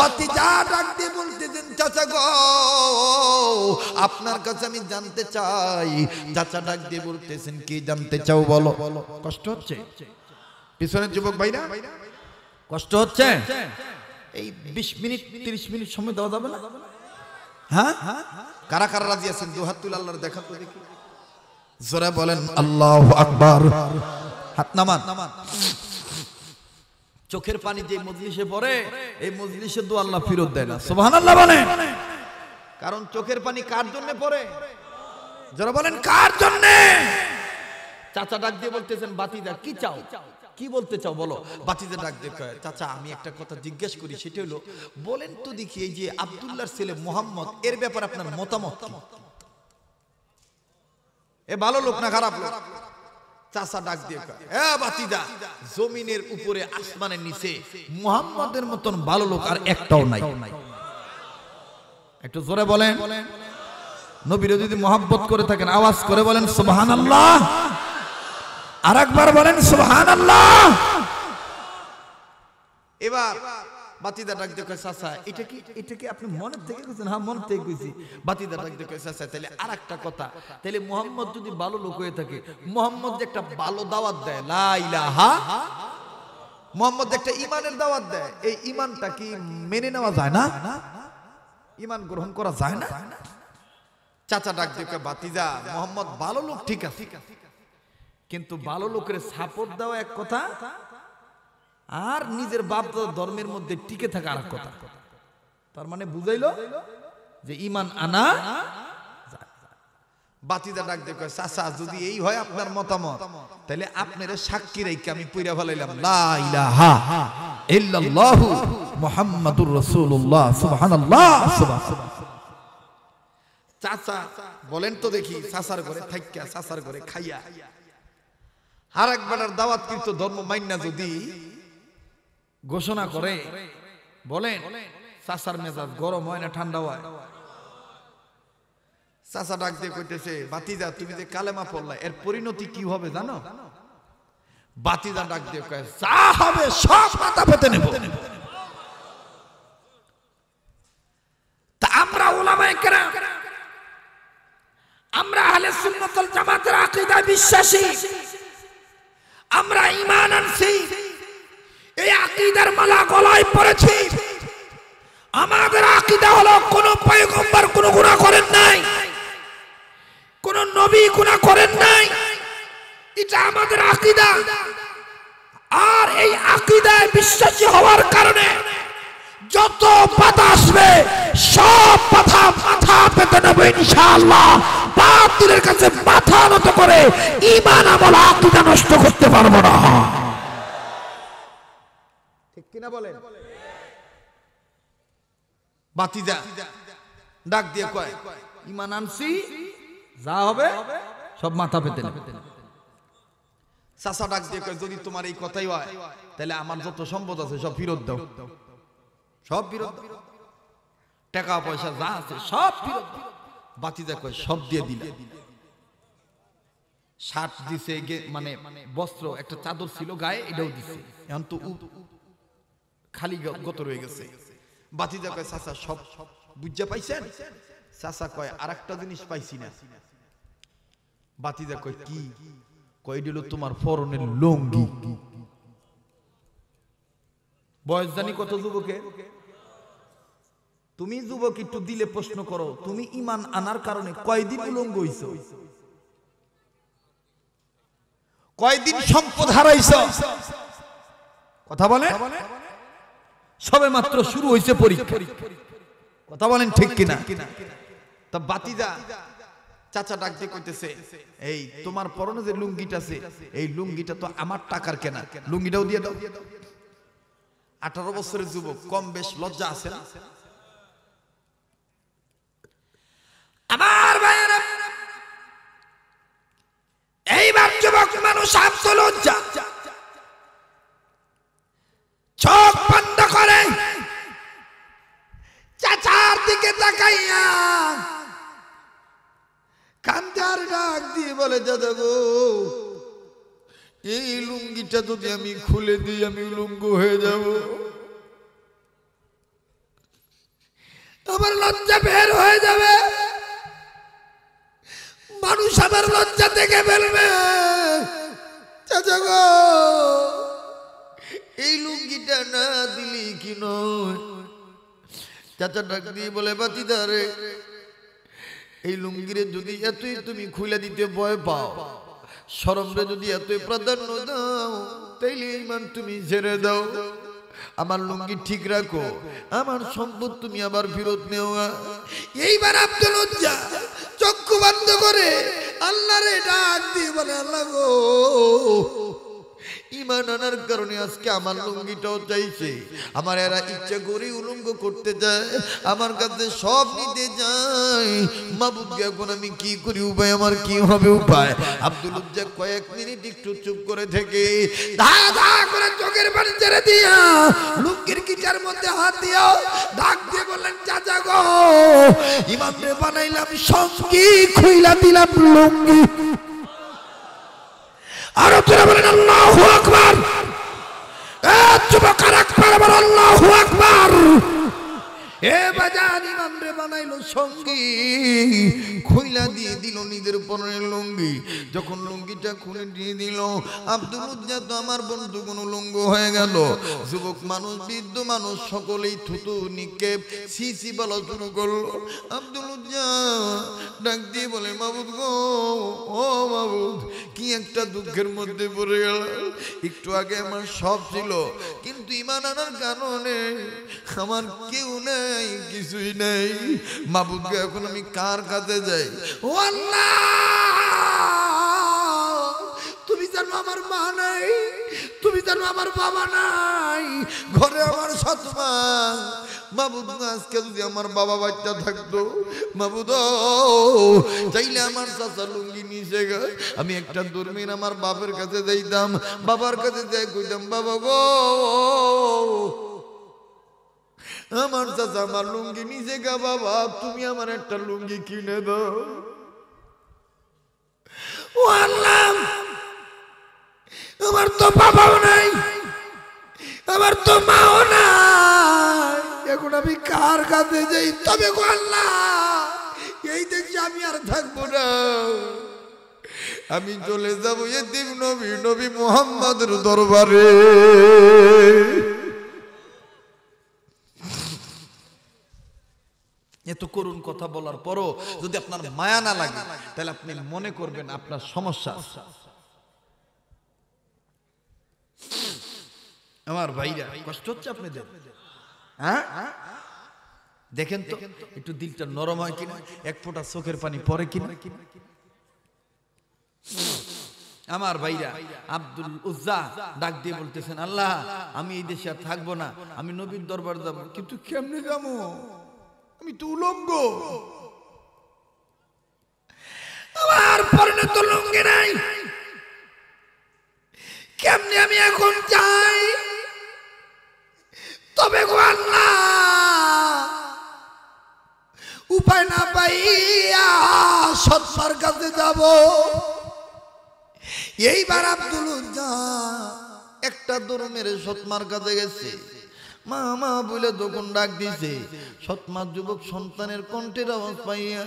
বাতিজা ডাক দিয়ে বলতেছেন চাচা গো আপনার কাছে আমি জান জানতে চাই চাচা ডাক দিয়ে বলতেছেন কি জানতে চাও বলো কষ্ট হচ্ছে পিছনের যুবক ভাইরা কষ্ট হচ্ছে এই বিশ মিনিট তিরিশ মিনিট সময় দেওয়া যাবে না হ্যাঁ কারা কারা রাজি আছেন দু হাত দুহাতুল আল্লাহর দেখা তো দেখি জোরে বলেন আল্লাহ আকবার হাত নামান চোখের পানি যে মজলিশে পড়ে এই মজলিশে দু আল্লাহ ফিরত দেয় না সোহান আল্লাহ বলেন কারণ চোখের পানি কার জন্য পড়ে যারা বলেন কার জন্য চাচা ডাক দিয়ে বলতেছেন বাতিদা কি চাও কি বলতে চাও বলো বাতিদা ডাক দিয়ে চাচা আমি একটা কথা জিজ্ঞেস করি সেটা হলো বলেন তো দেখি এই যে আবদুল্লাহর ছেলে মোহাম্মদ এর ব্যাপারে আপনার মতামত এ ভালো লোক না খারাপ লোক চাচা ডাক দিয়ে হ্যাঁ বাতিদা জমিনের উপরে আসমানের নিচে মোহাম্মদের মতন ভালো লোক আর একটাও নাই একটু জোরে বলেন নবীরে যদি মহাব্বত করে থাকেন আওয়াজ করে বলেন সুবাহান আল্লাহ আর একবার বলেন সুবাহান আল্লাহ এবার বাতিদা ডাক দেখে চাচা এটা কি এটা কি আপনি মনে থেকে কইছেন হ্যাঁ মনে থেকে কইছি বাতিদা ডাক দেখে চাচা তাহলে আর কথা তাহলে মোহাম্মদ যদি ভালো লোক হয়ে থাকে মোহাম্মদ যে একটা ভালো দাওয়াত দেয় লা লাইলাহা মোহাম্মদ একটা ইমানের দাওয়াত দেয় এই ইমানটা কি মেনে নেওয়া যায় না ইমান গ্রহণ করা যায় না চাচা ডাক দিয়ে বাতিজা মোহাম্মদ ভালো লোক ঠিক আছে কিন্তু ভালো লোকের সাপোর্ট দেওয়া এক কথা আর নিজের বাপ ধর্মের মধ্যে টিকে থাকা আর কথা তার মানে বুঝাইল যে ইমান আনা বাতিদা ডাক দেখো চাচা যদি এই হয় আপনার মতামত তাহলে আপনার সাক্ষী রেখে আমি পুইরা ফেলাইলাম লা ইলাহা ইল্লাল্লাহু মুহাম্মাদুর রাসূলুল্লাহ সুবহানাল্লাহ সুবহানাল্লাহ চাচা বলেন তো দেখি চাচার ঘরে থাকিয়া চাচার ঘরে খাইয়া আর একবার দাওয়াত কিন্তু ধর্ম মাইনা যদি ঘোষণা করে বলেন চাচার মেজাজ গরম হয় না ঠান্ডা হয় চাষা ডাক দিয়ে কইতেছে বাতিদা তুমি যে কালেমা পড়লা এর পরিণতি কি হবে জানো বাতিদা ডাক দিয়ে কয়ে যা হবে সব মাথা পেতে নেব তা আমরা ওলামায় কেরাম আমরা আহলে সুন্নতল জামাতের আকীদা বিশ্বাসী আমরা ঈমান আনছি এই আকীদার মালা গলায় পড়েছি আমাদের আকীদা হলো কোন পয়গম্বর কোন গুনাহ করেন নাই কোন নবী গুনাহ করেন নাই এটা আমাদের আকীদা আর এই আকীদায় বিশ্বাসী হওয়ার কারণে যত পাতা আসবে সব পাতা মাথা পেতে নেবে ইনশাআল্লাহ বাতিলের কাছে মাথা নত করে ইমান আমল আকিদা নষ্ট করতে পারবো না ঠিক কিনা বলেন বাতিদা ডাক দিয়ে কয় ইমান আনছি যা হবে সব মাথা পেতে চাচা ডাক দিয়ে কয় যদি তোমার এই কথাই হয় তাহলে আমার যত সম্পদ আছে সব ফিরত দাও সব ফিরত টাকা পয়সা যা আছে সব ফিরত দাও বাতিজা কয় সব দিয়ে দিল শার্ট দিছে মানে বস্ত্র একটা চাদর ছিল গায়ে এটাও দিছে এখন তো খালি গত রয়ে গেছে চাচা সব বুঝা পাইছেন কয় আর একটা জিনিস পাইছি না বাতিজা কয় কি কয় দিল তোমার ফরনের লঙ্গি বয়স জানি কত যুবকের তুমি যুবক একটু দিলে প্রশ্ন করো তুমি ইমান আনার কারণে কয়দিন উলঙ্গ হইছ কয়দিন সম্পদ হারাইছ কথা বলে সবে মাত্র শুরু হয়েছে পরীক্ষা কথা বলেন ঠিক কিনা তা বাতিদা চাচা ডাকতে কইতেছে এই তোমার পরনে যে লুঙ্গিটা আছে এই লুঙ্গিটা তো আমার টাকার কেনা লুঙ্গিটাও দিয়ে দাও আঠারো বছরের যুবক কম বেশ লজ্জা আছে না আমার ভাইয়েরা এইবার যুবক মানুষ আবসলজ্জা চোখ বন্ধ করে চাচার দিকে তাকাইয়া ডাক দিয়ে বলে দাদা গো এই লুঙ্গিটা যদি আমি খুলে দিই আমি লুঙ্গ হয়ে যাব আমার লজ্জা বের হয়ে যাবে মানুষ আবার লজ্জা থেকে ফেলবে এই লুঙ্গিটা না দিলি কি চাচা ডাক দিয়ে বলে বাতিদারে এই লুঙ্গিরে যদি এতই তুমি খুলে দিতে ভয় পাও সরমরে যদি এতই প্রাধান্য দাও তাইলে ইমান তুমি ঝেড়ে দাও আমার লুঙ্গি ঠিক রাখো আমার সম্পদ তুমি আবার ফেরত নেও এইবার আব্দুল উজ্জা চক্ষু বন্ধ করে আল্লাহরে ডাক দিয়ে বলে আল্লাহ গো ইমান আনার কারণে আজকে আমার লুঙ্গিটাও চাইছে আমার এরা ইচ্ছা করে উলঙ্গ করতে চায় আমার কাছে সব নিতে যায় মাবুদকে এখন আমি কি করি উপায় আমার কি হবে উপায় আব্দুল উজ্জা কয়েক মিনিট একটু চুপ করে থেকে ধা ধা করে চোখের পানি ছেড়ে দিয়া লুঙ্গির কিচার মধ্যে হাত দিয়া ডাক দিয়ে বললেন চাচা গো ইমানরে বানাইলাম কি খুইলা দিলাম লুঙ্গি আরো তোরা বলেন আল্লাহ আকবার যুবক আর একবার বলেন আল্লাহ আকবার এ বাজার ইমাম রে বানাইলো সঙ্গী খুইলা দিয়ে দিল নিজের পরনে লুঙ্গি যখন লুঙ্গিটা খুলে দিয়ে দিল আব্দুল উজ্জা তো আমার বন্ধু কোনো লুঙ্গ হয়ে গেল যুবক মানুষ বৃদ্ধ মানুষ সকলেই থুতু নিক্ষেপ সিসি বলা শুরু করলো আব্দুল উজ্জা ডাক দিয়ে বলে মাবুদ গো ও মাবুদ কি একটা দুঃখের মধ্যে পড়ে গেল একটু আগে আমার সব ছিল কিন্তু ইমান আনার কারণে আমার কেউ নেই নাই কিছুই নেই মাবুদকে এখন আমি কার কাছে যাই ও তুমি জানো আমার মা নাই তুমি জানো আমার বাবা নাই ঘরে আমার সৎমা মাবুদ আজকে যদি আমার বাবা বাচ্চা থাকতো মাবুদ চাইলে আমার চাচা লুঙ্গি নিচে গে আমি একটা দর্মিন আমার বাপের কাছে যাইতাম বাবার কাছে যাই কইতাম বাবা গো আমার চাচা আমার লুঙ্গি নিজে গা বাবা তুমি আমার একটা লুঙ্গি কিনে দাও আল্লাহ আমার তো বাবাও নাই আমার তো মাও নাই এখন আমি কার কাছে যাই তবে গো আল্লাহ এই দেখছি আমি আর থাকবো না আমি চলে যাবো দিব নবী নবী মোহাম্মদের দরবারে এত করুণ কথা বলার পরও যদি আপনার মায়া না লাগে তাহলে আপনি মনে করবেন আপনার সমস্যা আমার ভাইরা কষ্ট হচ্ছে আপনি হ্যাঁ দেখেন তো একটু দিলটা নরম হয় কিনা এক ফোঁটা চোখের পানি পরে কিনা আমার ভাইরা আব্দুল উজ্জা ডাক দিয়ে বলতেছেন আল্লাহ আমি এই দেশে থাকবো না আমি নবীর দরবার যাবো কিন্তু কেমনে যাবো আমি তো উলঙ্গ আমার পরনে তো লঙ্গে নাই কেমনি আমি এখন চাই তবে না উপায় না পাইয়া সৎপার কাছে যাব এইবার আব্দুল একটা দরমের সৎমার কাছে গেছে মা মা বলে তখন ডাক দিছে সৎমা যুবক সন্তানের কণ্ঠের আওয়াজ পাইয়া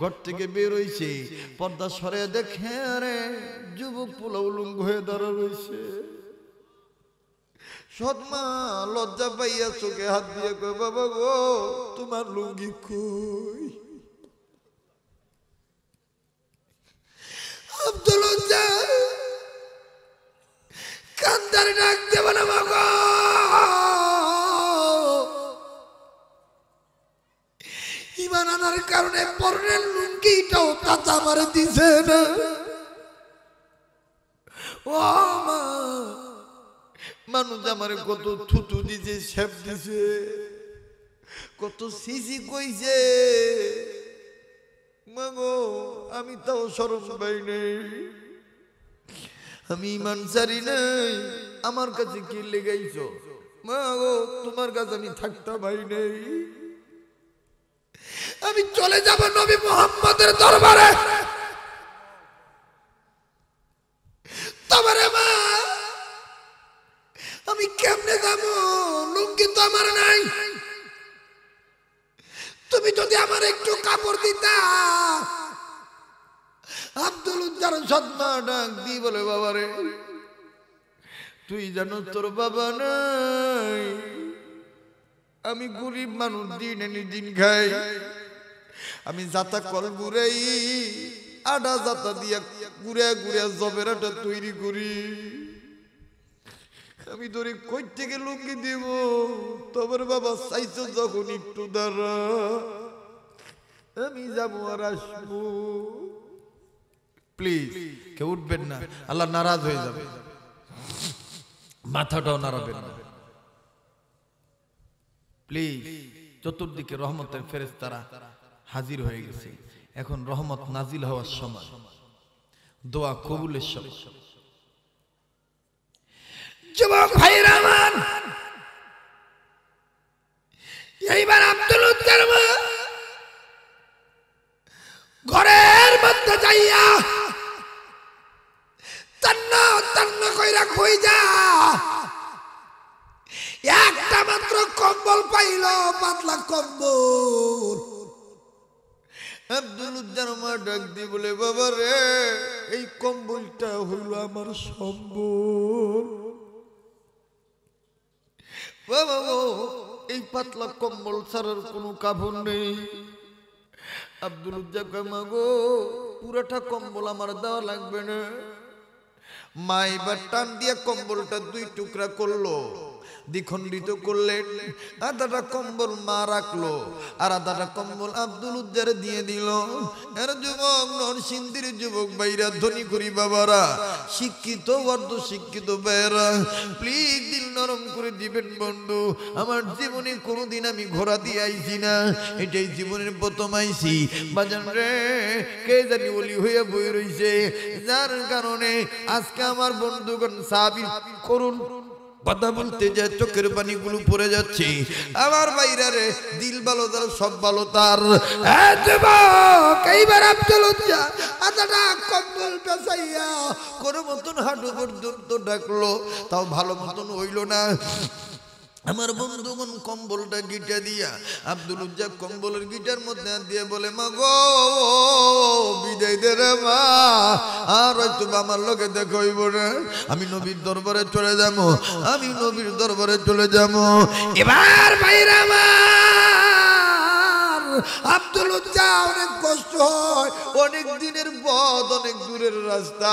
ঘর থেকে বের হইছে পর্দা সরে দেখে আরে যুবক পোলা উলুঙ্গ হয়ে দাঁড়া রয়েছে সৎমা লজ্জা পাইয়া চোখে হাত দিয়ে কয় বাবা গো তোমার লুঙ্গি কই আব্দুল কান্দারে ডাক দেব না বাবা বানানোর কারণে পরনের লুঙ্গিটাও কাঁচা মারে দিছে না মা মানুষ আমার কত থুতু দিছে সেপ দিছে কত সিজি কইছে মাগো আমি তাও সরস পাই নেই আমি ইমান সারি নাই আমার কাছে কি লেগাইছ মাগো তোমার কাছে আমি থাকতে পাই নেই আমি চলে যাব নবী মোহাম্মদের দরবারে তোমারে মা আমি কেমনে যাব লুঙ্গি তো আমার নাই তুমি যদি আমার একটু কাপড় দিতা আব্দুল উদ্দার সদমা ডাক দি বলে বাবারে তুই জানো তোর বাবা নাই আমি গরিব মানুষ দিন এনে দিন খাই আমি যাতা কল ঘুরেই আডা যাতা দিয়া ঘুরে ঘুরে জবেরাটা তৈরি করি আমি ধরে কই থেকে লুঙ্গি দেব তোমার বাবা চাইছো যখন একটু দাঁড়া আমি যাব আর আসবো প্লিজ কেউ উঠবেন না আল্লাহ নারাজ হয়ে যাবে মাথাটাও নাড়াবেন না প্লিজ চতুর্দিকে রহমতের ফেরেস্তারা হাজির হয়ে গেছে এখন রহমত নাজিল হওয়ার সময় দোয়া কবুলের সময় এইবার আব্দুল ঘরের মধ্যে যাইয়া ডাক দিয়ে বলে বাবা রে এই কম্বলটা হইল আমার সম্বল বাবা এই পাতলা কম্বল ছাড়ার কোনো কাপড় নেই আব্দুল উজ্জাকামা গো পুরাটা কম্বল আমার দেওয়া লাগবে না মা এবার টান দিয়া কম্বলটা দুই টুকরা করলো দ্বিখণ্ডিত করলেন আধাটা কম্বল মা রাখলো আর আধাটা কম্বল আব্দুল উদ্দারে দিয়ে দিল এর যুবক নরসিন্দির যুবক বাইরা ধনী করি বাবারা শিক্ষিত অর্ধ শিক্ষিত বেয়েরা প্লিজ দিল নরম করে দিবেন বন্ধু আমার জীবনে কোনোদিন আমি ঘোরা দিয়ে আইছি না এটাই জীবনের প্রথম আইছি বাজান রে কে জানি বলি হইয়া বই রইছে যার কারণে আজকে আমার বন্ধুগণ সাবি করুন কথা বলতে যে চোখের পানিগুলো পড়ে যাচ্ছে আমার বাইরে রে দিল ভালো তার সব ভালো তার এইবার আব্দুল আতাটা কম্বল পেঁচাইয়া কোনো মতন হাঁটু পর্যন্ত ডাকলো তাও ভালো মতন হইল না আমার বন্ধুগণ কম্বলটা গিটা দিয়া আব্দুল উজ্জা কম্বলের গিটার মধ্যে দিয়ে বলে মা গো বিদায় দে রে মা আর হয়তো আমার লোকে দেখইব না আমি নবীর দরবারে চলে যাবো আমি নবীর দরবারে চলে যাবো এবার ভাইরা মা আব্দুল উজ্জা অনেক কষ্ট হয় অনেক দিনের পথ অনেক দূরের রাস্তা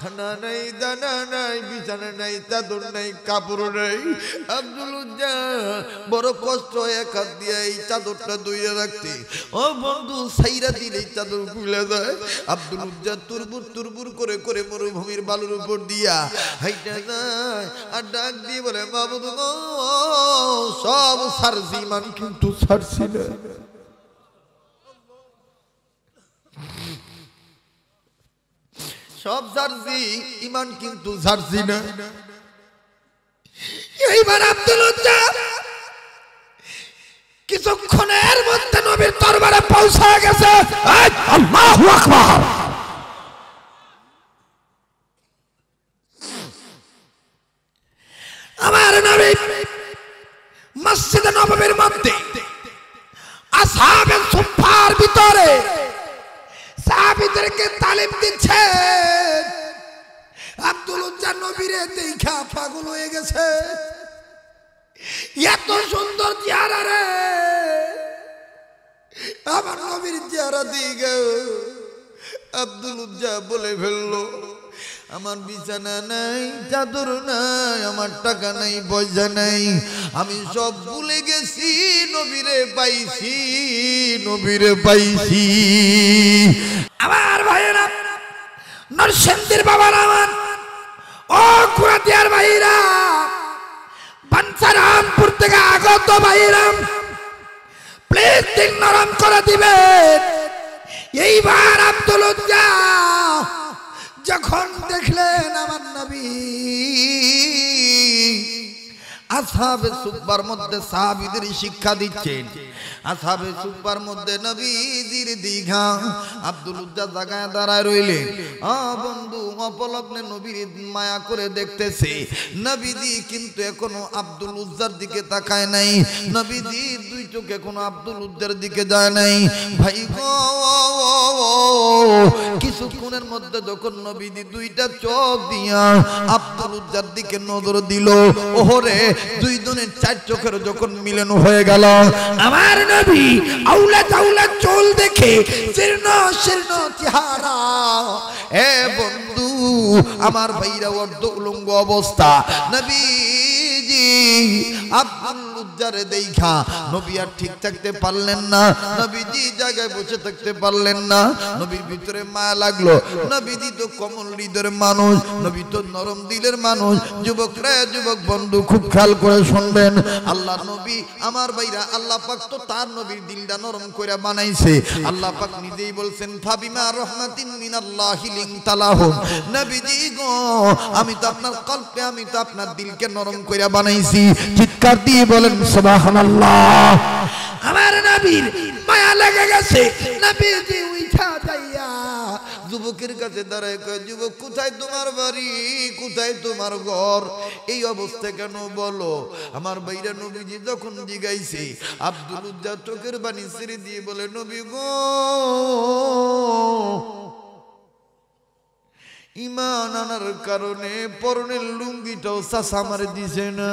খানা নাই দানা নাই বিছানা নাই চাদর নাই কাপড় নাই আব্দুল উজ্জা বড় কষ্ট এক হাত দিয়ে এই চাদরটা দইয়ে রাখতে ও বন্ধু সাইরা দিলে এই চাদর খুলে দেয় আব্দুল উজ্জা তুরবুর তুরবুর করে করে মরুভূমির বালুর উপর দিয়া হাইটা যায় আর ডাক দিয়ে বলে বাবু সব সারসি মান কিন্তু সারসি না সব জার্সি ইমান কিন্তু জার্সি না এইবার আব্দুল কিছুক্ষণের মধ্যে নবীর দরবারে পৌঁছা গেছে আমার নবী মসজিদে নবীর মধ্যে আসহাবে সুফার ভিতরে সাহাবিদেরকে তালিম দিচ্ছে আব্দুল উজ্জা নবীরে দেখা পাগল হয়ে গেছে এত সুন্দর চেহারা রে আমার নবীর চেহারা গেল আব্দুল উজ্জা বলে ফেললো আমার বিছানা নাই চাদর নাই আমার টাকা নাই পয়সা নাই আমি সব ভুলে গেছি নবীরে পাইছি নবীরে পাইছি আমার ভাইয়েরা নরসেন্দির বাবার আমার ও কুরাতিয়ার ভাইরা বাঞ্চারামপুর থেকে আগত ভাইরাম প্লিজ দিন নরম করে দিবেন এইবার আব্দুল যখন দেখলেন আমার নবী আসাবে সুব্বার মধ্যে সাহাবিদের শিক্ষা দিচ্ছেন আসাবে সুব্বার মধ্যে নবীজির দীঘা আব্দুল উজ্জা জাগায় দাঁড়ায় রইলে অ বন্ধু অপলগ্নে নবীর মায়া করে দেখতেছে নবীজি কিন্তু এখনো আব্দুল উজ্জার দিকে তাকায় নাই নবীজি দুই চোখ এখনো আব্দুল উজ্জার দিকে যায় নাই ভাই কিছুক্ষণের মধ্যে যখন নবীজি দুইটা চোখ দিয়া আব্দুল উজ্জার দিকে নজর দিল ওহরে দুইজনের চার চোখের যখন মিলন হয়ে গেল আমার নবী আউলাদ আউলাদ চোল দেখে শীর্ণ শীর্ণ চেহারা এ বন্ধু আমার ভাইরা অর্ধ উলঙ্গ অবস্থা নবীজি আব্দুল উজ্জারে দেখা নবী আর ঠিক থাকতে পারলেন না নবীজি জায়গায় বসে থাকতে পারলেন না নবীর ভিতরে মায়া লাগলো নবীজি তো কমল হৃদয়ের মানুষ নবী তো নরম দিলের মানুষ যুবকরা যুবক বন্ধু খুব খেয়াল করে শুনবেন আল্লাহ নবী আমার ভাইরা আল্লাহ পাক তো তার নবীর দিলটা নরম করে বানাইছে আল্লাহ পাক নিজেই বলছেন ফাবিমা রহমাতিন মিনাল্লাহি লিনতালাহ নবীজি গো আমি তো আপনার কল্পে আমি তো আপনার দিলকে নরম করে বানাইছি চিৎকার দিয়ে বলে বলেন সুবহানাল্লাহ আমার নবীর মায়া লেগে গেছে নবীজি উঠা যাইয়া যুবকের কাছে দাঁড়ায় কয় যুবক কোথায় তোমার বাড়ি কোথায় তোমার ঘর এই অবস্থা কেন বলো আমার বাইরা নবীজি যখন জিগাইছে আব্দুল চোখের বাণী ছেড়ে দিয়ে বলে নবী গো ইমান আনার কারণে পরনের লুঙ্গিটাও চাষা মারে দিছে না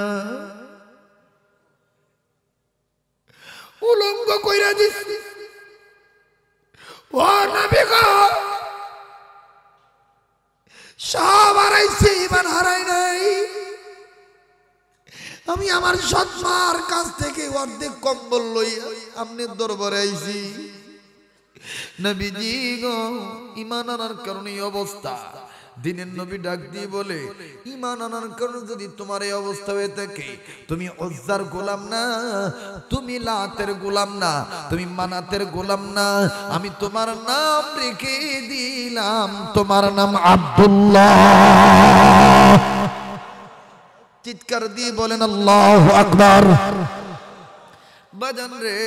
উলঙ্গ কইরা দিছি ও গো সব হারাইছি ইমান হারাই নাই আমি আমার সৎমার কাছ থেকে অর্ধেক কম্বল লইয়া আপনি দরবারে আইছি নবীজি গো ইমান আনার কারণে অবস্থা দিনের নবী ডাক দিয়ে বলে ইমান আনার কারণে যদি তোমার এই অবস্থা হয়ে থাকে তুমি অজ্জার গোলাম না তুমি লাতের গোলাম না তুমি মানাতের গোলাম না আমি তোমার নাম রেখে দিলাম তোমার নাম আব্দুল্লাহ চিৎকার দিয়ে বলেন আল্লাহ আকবর বাজান রে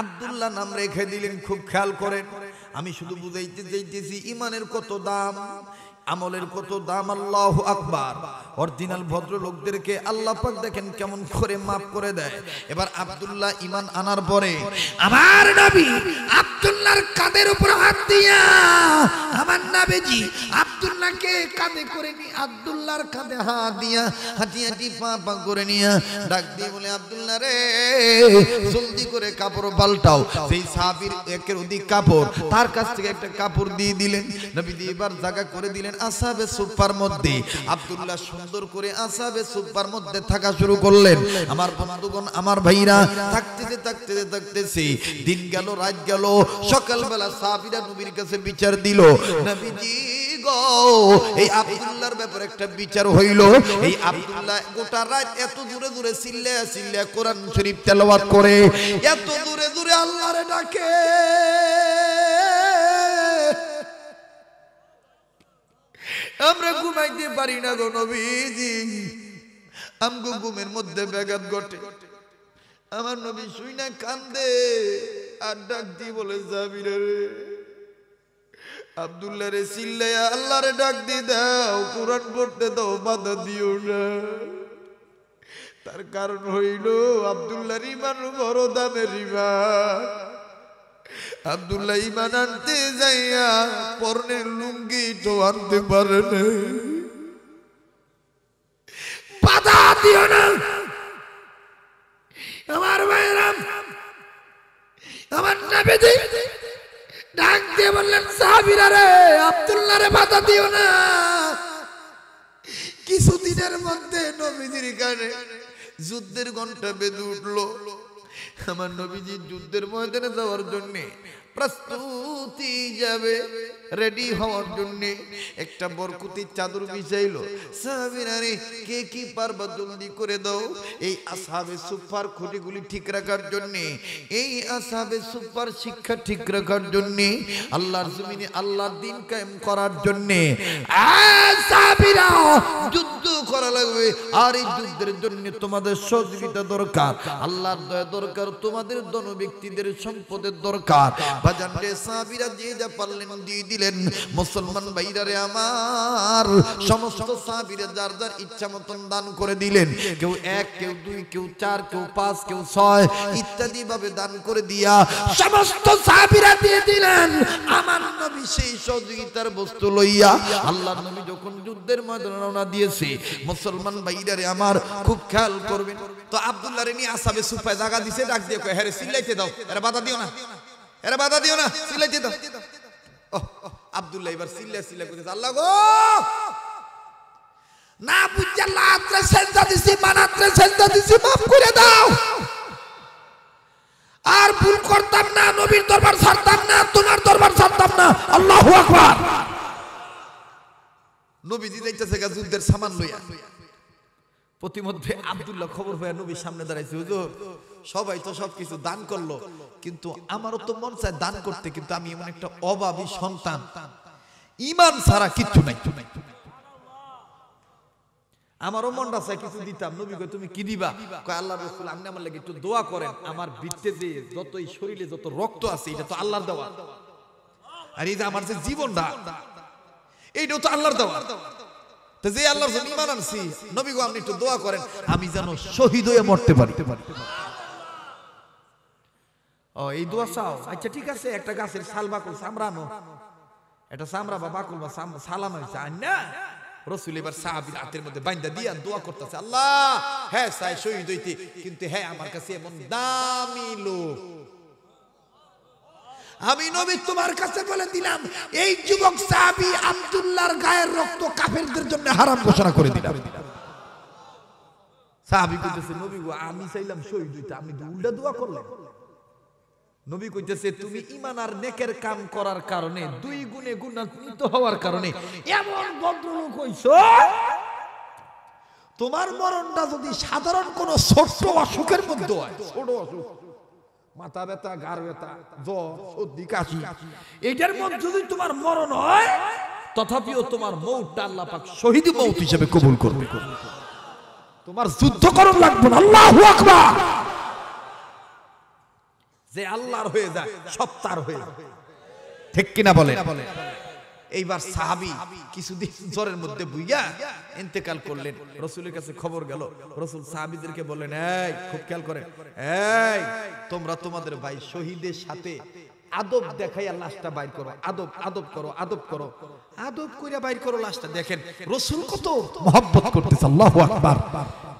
আবদুল্লাহ নাম রেখে দিলেন খুব খেয়াল করেন আমি শুধু বুঝাইতে চাইতেছি ইমানের কত দাম আমলের কত দাম আল্লাহ আকবার অরিজিনাল ভদ্রলোকদেরকে আল্লাহ পাক দেখেন কেমন করে মাফ করে দেয় এবার আব্দুল্লাহ ইমান আনার পরে আমার নবী আব্দুল্লাহর কাঁধের উপর হাত দিয়া আমার নাবেজি আব্দুল্লাহকে কাঁধে করে নি আব্দুল্লাহর কাঁধে হাত দিয়া হাতি হাতি পা পা করে নিয়া ডাক দিয়ে বলে আব্দুল্লাহ রে জলদি করে কাপড় পাল্টাও সেই সাহাবীর একের অধিক কাপড় তার কাছ থেকে একটা কাপড় দিয়ে দিলেন নবী দিয়ে এবার জায়গা করে দিলেন আসাবে সুপার মধ্যে আবদুল্লাহ সুন্দর করে আসাবে সুপার মধ্যে থাকা শুরু করলেন আমার বন্ধুগণ আমার ভাইরা থাকতে থাকতে থাকতেছে দিন গেল রাত গেল সকালবেলা সাহাবিরা নবীর কাছে বিচার দিল নবীজি এই ব্যাপারে একটা বিচার হইল এই গোটা রাত এত দূরে দূরে সিল্লা সিল্লা কোরআন শরীফ তেলাওয়াত করে এত দূরে দূরে আল্লাহরে ডাকে আমরা ঘুমাইতে পারি না গো নবীজি আমগো ঘুমের মধ্যে ব্যাঘাত ঘটে আমার নবী শুই না কান্দে আর ডাক দিয়ে বলে যাবি রে আবদুল্লা রে চিল্লে আল্লাহ রে ডাক দি দাও কোরআন পড়তে দাও বাধা দিও না তার কারণ হইল আবদুল্লাহ রিমান বড় দামের রিমান আব্দুল্লাহ ইমান আনতে যাইয়া পরনের লুঙ্গি তো আনতে পারে না বাধা দিও না আমার ভাইরাম আমার নাবিদি ডাক দিয়ে বললেন সাহাবিরা রে আবদুল্লাহ রে বাধা দিও না কিছুদিনের মধ্যে নবীদের কানে যুদ্ধের ঘন্টা বেঁধে উঠলো আমার নবীজি যুদ্ধের ময়দানে যাওয়ার জন্যে প্রস্তুতি যাবে রেডি হওয়ার জন্য একটা বরকুতির চাদর বিছাইল সাহাবিনারে কে কি পারবা জলদি করে দাও এই আসাবে সুপার খুঁটিগুলি ঠিক রাখার জন্য এই আসাবে সুপার শিক্ষা ঠিক রাখার জন্য আল্লাহর জমিনে আল্লাহর দিন কায়েম করার জন্য যুদ্ধ করা লাগবে আর এই যুদ্ধের জন্য তোমাদের সহযোগিতা দরকার আল্লাহর দয়া দরকার তোমাদের দন ব্যক্তিদের সম্পদের দরকার আব্বাজান রে সাহাবীরা যে যা পারলেন দিয়ে দিলেন মুসলমান ভাইরা রে আমার সমস্ত সাবিরা যার যার ইচ্ছা মতন দান করে দিলেন কেউ এক কেউ দুই কেউ চার কেউ পাঁচ কেউ ছয় ইত্যাদি ভাবে দান করে দিয়া সমস্ত সাবিরা দিয়ে দিলেন আমার নবী সেই সহযোগিতার বস্তু লইয়া আল্লাহর নবী যখন যুদ্ধের ময়দানে রওনা দিয়েছে মুসলমান ভাইরা রে আমার খুব খেয়াল করবেন তো আব্দুল্লাহ রে নিয়ে আসাবে সুফায় জায়গা দিছে ডাক দিয়ে কয় হ্যাঁ সিল্লাইতে দাও এরা বাধা দিও না এরা বাধা দিও না সিলাই দিত এবার করে আল্লাহ গো না লাত্রে দিছি মানাত্রে দিছি মাফ করে দাও আর ভুল করতাম না নবীর দরবার ছাড়তাম না তোমার দরবার ছাড়তাম না আল্লাহু আকবার নবীজি যাইতেছে যুদ্ধের সামান লইয়া প্রতিমধ্যে আবদুল্লাহ খবর হয়ে নবীর সামনে দাঁড়াইছে হুজুর সবাই তো সবকিছু দান করলো কিন্তু আমারও তো মন চায় দান করতে কিন্তু আমি এমন একটা অভাবী সন্তান ইমান ছাড়া কিচ্ছু নাই আমারও মনটা চাই কিছু দিতাম নবী কয় তুমি কি দিবা কয় আল্লাহ রসুল আপনি আমার লাগে একটু দোয়া করেন আমার বৃত্তে যে যত এই শরীরে যত রক্ত আছে এটা তো আল্লাহর দেওয়া আর এই যে আমার যে জীবনটা এইটাও তো আল্লাহর দেওয়া তো যে আল্লাহর জন্য ইমান আনছি নবী গো আপনি একটু দোয়া করেন আমি যেন শহীদ হয়ে মরতে পারি ও এই দোয়া চাও আচ্ছা ঠিক আছে একটা গাছের শাল বাকল সামরানো এটা সামরা বা বাকল বা সালাম হয়েছে আর না রসুল এবার সাহাবির হাতের মধ্যে বাইন্দা দিয়া দোয়া করতেছে আল্লাহ হ্যাঁ সাই শহীদ হইতে কিন্তু হ্যাঁ আমার কাছে এমন দামি লোক আমি নবী তোমার কাছে বলে দিলাম এই যুবক সাহাবি আব্দুল্লাহর গায়ের রক্ত কাফেরদের জন্য হারাম ঘোষণা করে দিলাম সাহাবি কইতেছে নবী গো আমি চাইলাম শহীদ হইতে আপনি উল্টা দোয়া করলেন নবী কইতেছে তুমি ইমান আর নেকের কাম করার কারণে দুই গুণে গুণান্বিত হওয়ার কারণে এমন ভদ্রলোক হইছো তোমার মরণটা যদি সাধারণ কোন ছোট অসুখের মধ্যে হয় ছোট অসুখ মাথা ব্যথা গার ব্যথা জ্বর সর্দি কাশি এটার মধ্যে যদি তোমার মরণ হয় তথাপিও তোমার মৌটা আল্লাহ পাক শহীদ মৌত হিসেবে কবুল করবে তোমার যুদ্ধ করণ লাগবে না আল্লাহ আকবার যে আল্লাহর হয়ে যায় সব তার হয়ে ঠিক কিনা বলে এইবার সাহাবি কিছুদিন জ্বরের মধ্যে বুইয়া ইন্তেকাল করলেন রসুলের কাছে খবর গেল রসুল সাহাবিদেরকে বললেন এই খুব খেয়াল করেন এই তোমরা তোমাদের ভাই শহীদের সাথে আদব দেখাইয়া লাশটা বাইর করো আদব আদব করো আদব করো আদব কইরা বাইর করো লাশটা দেখেন রসুল কত মহব্বত করতেছে আল্লাহু আকবার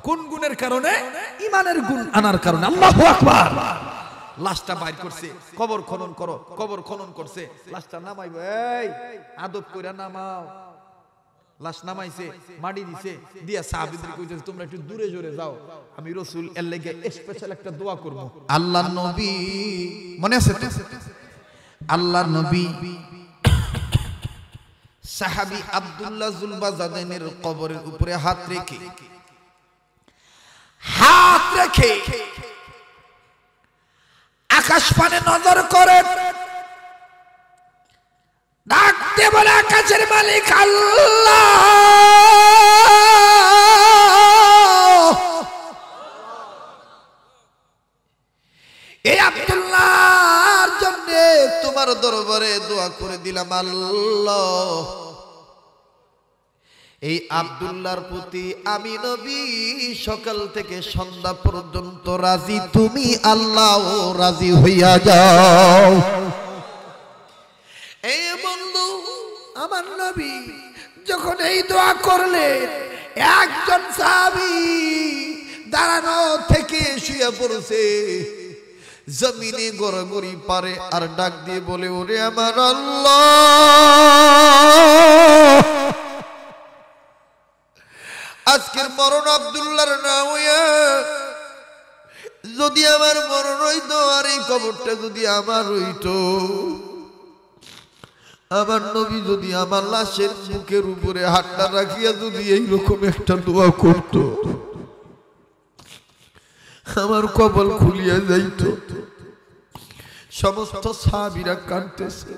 কোন গুণের কারণে ইমানের গুণ আনার কারণে আল্লাহু আকবার লাশটা বাইর করছে কবর খনন করো কবর খনন করছে লাশটা নামাইব এই আদব কইরা নামাও লাশ নামাইছে মাটি দিছে দিয়া সাহাবিদের কইতেছে তোমরা একটু দূরে জোরে যাও আমি রসুল এর লেগে স্পেশাল একটা দোয়া করব আল্লাহ নবী মনে আছে তো আল্লাহ নবী সাহাবি আব্দুল্লাহ জুলবাজাদের কবরের উপরে হাত রেখে হাত রেখে আকাশ পানে নজর করেন ডাকতে বলে আকাশের মালিক আল্লাহ এই আব্দুল্লাহর জন্য তোমার দরবারে দোয়া করে দিলাম আল্লাহ এই আবদুল্লার প্রতি আমি নবী সকাল থেকে সন্ধ্যা পর্যন্ত রাজি তুমি আল্লাহ রাজি হইয়া যাও এই বন্ধু আমার নবী যখন এই দোয়া করলেন একজন সাহাবি দাঁড়ানো থেকে শুয়ে পড়ছে জমিনে গড়গড়ি পারে আর ডাক দিয়ে বলে ওরে আমার আল্লাহ আজকের মরণ আবদুল্লার না হইয়া যদি আমার মরণ হইত আর এই কবরটা যদি আমার হইত আমার নবী যদি আমার লাশের মুখের উপরে হাটটা রাখিয়া যদি এইরকম একটা দোয়া করত আমার কবল খুলিয়া যাইত সমস্ত সাবিরা কাঁদতেছে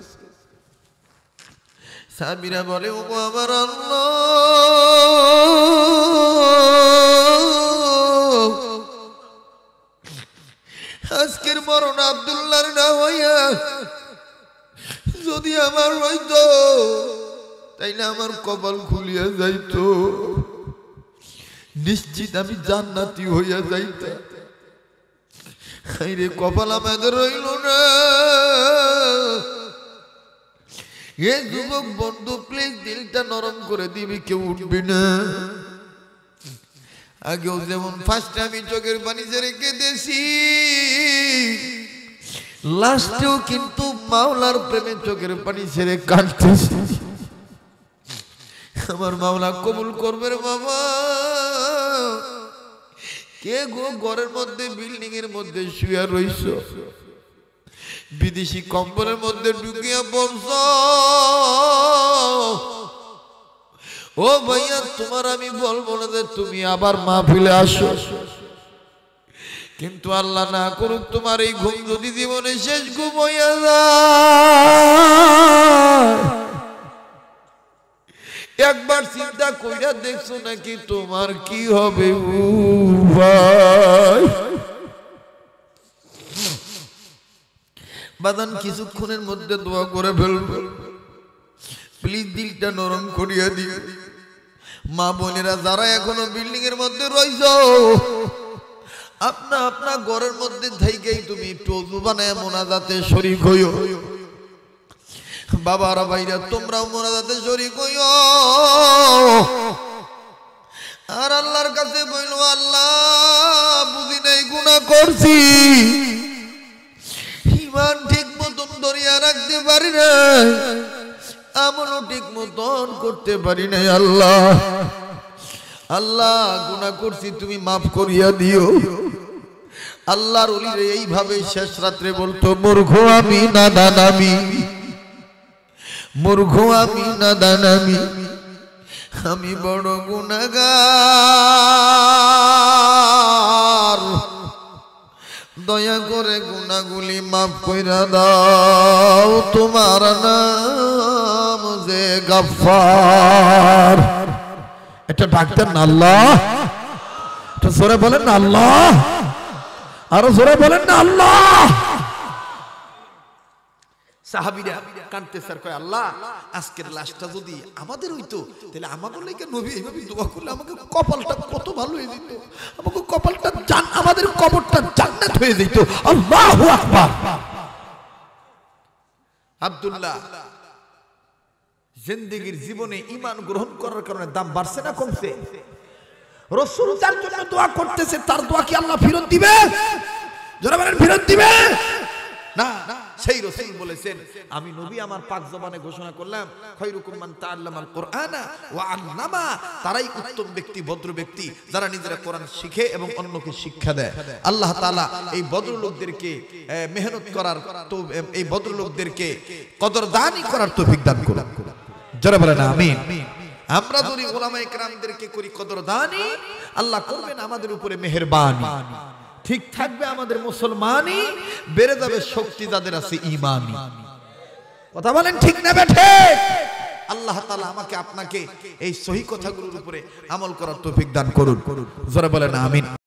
সাবিরা বলে ও আমার আল্লাহ আমার তাই তাইলে আমার কপাল খুলিয়া যাইত নিশ্চিত আমি জান্নাতি হইয়া যাইত রে কপাল আমাদের রইল না এ যুবক বন্ধু প্লিজ দিলটা নরম করে দিবি কেউ উঠবি না আগেও যেমন ফার্স্ট আমি চোখের পানি ছেড়ে কেঁদেছি লাস্টেও কিন্তু মাওলার প্রেমের চোখের পানি ছেড়ে কাঁদতেছে আমার মাওলা কবুল করবে বাবা কে গো ঘরের মধ্যে বিল্ডিং এর মধ্যে শুয়ে রইছ বিদেশি কম্পনের মধ্যে ঢুকিয়া পড়ছ ও ভাইয়া তোমার আমি বলবো না যে তুমি আবার মাহফিলে আসো কিন্তু আল্লাহ না করুক তোমার এই ঘুম যদি জীবনে শেষ ঘুম হইয়া যায় একবার চিন্তা কইরা দেখছো নাকি তোমার কি হবে ভাই বাদান কিছুক্ষণের মধ্যে দোয়া করে ফেলবো প্লিজ দিলটা নরম করিয়া দিয়ে মা বোনেরা যারা এখনো বিল্ডিং এর মধ্যে রয়েছ আপনা আপনা ঘরের মধ্যে থেকেই তুমি একটু বানায় মোনাজাতে শরিক হইও বাবারা ভাইরা তোমরাও মোনাজাতে শরিক হইও আর আল্লাহর কাছে বইল আল্লাহ বুঝি নাই গুণা করছি ইমান ঠিক মতন ধরিয়া রাখতে পারি না আমলও ঠিক মতন করতে পারি নাই আল্লাহ আল্লাহ গুণা করছি তুমি মাফ করিয়া দিও আল্লাহর উলিরে এইভাবে শেষ রাত্রে বলতো মূর্খ আমি না দানামি মূর্খ আমি না দানামি আমি বড় গুণাগার দয়া করে গুণাগুলি মাফ কইরা দাও তোমার নাম যে গাফার এটা ডাকতেন আল্লাহ এটা জোরে বলেন না আল্লাহ আরো জোরে বলেন না আল্লাহ আজকের লাশটা যদি আমাদের হইতো তাহলে করলে আমাকে কপালটা কত ভালো কপালটা আব্দুল্লাহ জিন্দিগির জীবনে ইমান গ্রহণ করার কারণে দাম বাড়ছে না কমছে রসুল যার জন্য দোয়া করতেছে তার দোয়া কি আল্লাহ ফেরত দিবে জোরাবানের ফেরত দিবে না সেই রসুল বলেছেন আমি নবী আমার পাক জবানে ঘোষণা করলাম খৈরুকুম মান তাআল্লামাল কোরআনা ওয়া আল্লামা তারাই উত্তম ব্যক্তি ভদ্র ব্যক্তি যারা নিজেরা কোরআন শিখে এবং অন্যকে শিক্ষা দেয় আল্লাহ তাআলা এই ভদ্র লোকদেরকে মেহনত করার তো এই ভদ্র লোকদেরকে কদরদানি করার তৌফিক দান করুন যারা বলেন আমি আমরা যদি ওলামা একরামদেরকে করি কদরদানি আল্লাহ করবেন আমাদের উপরে মেহেরবানি ঠিক থাকবে আমাদের মুসলমানই বেড়ে যাবে শক্তি যাদের আছে ইমানি কথা বলেন ঠিক না বেঠে আল্লাহ তাআলা আমাকে আপনাকে এই সহি কথাগুলোর উপরে আমল করার তৌফিক দান করুন যারা বলেন আমিন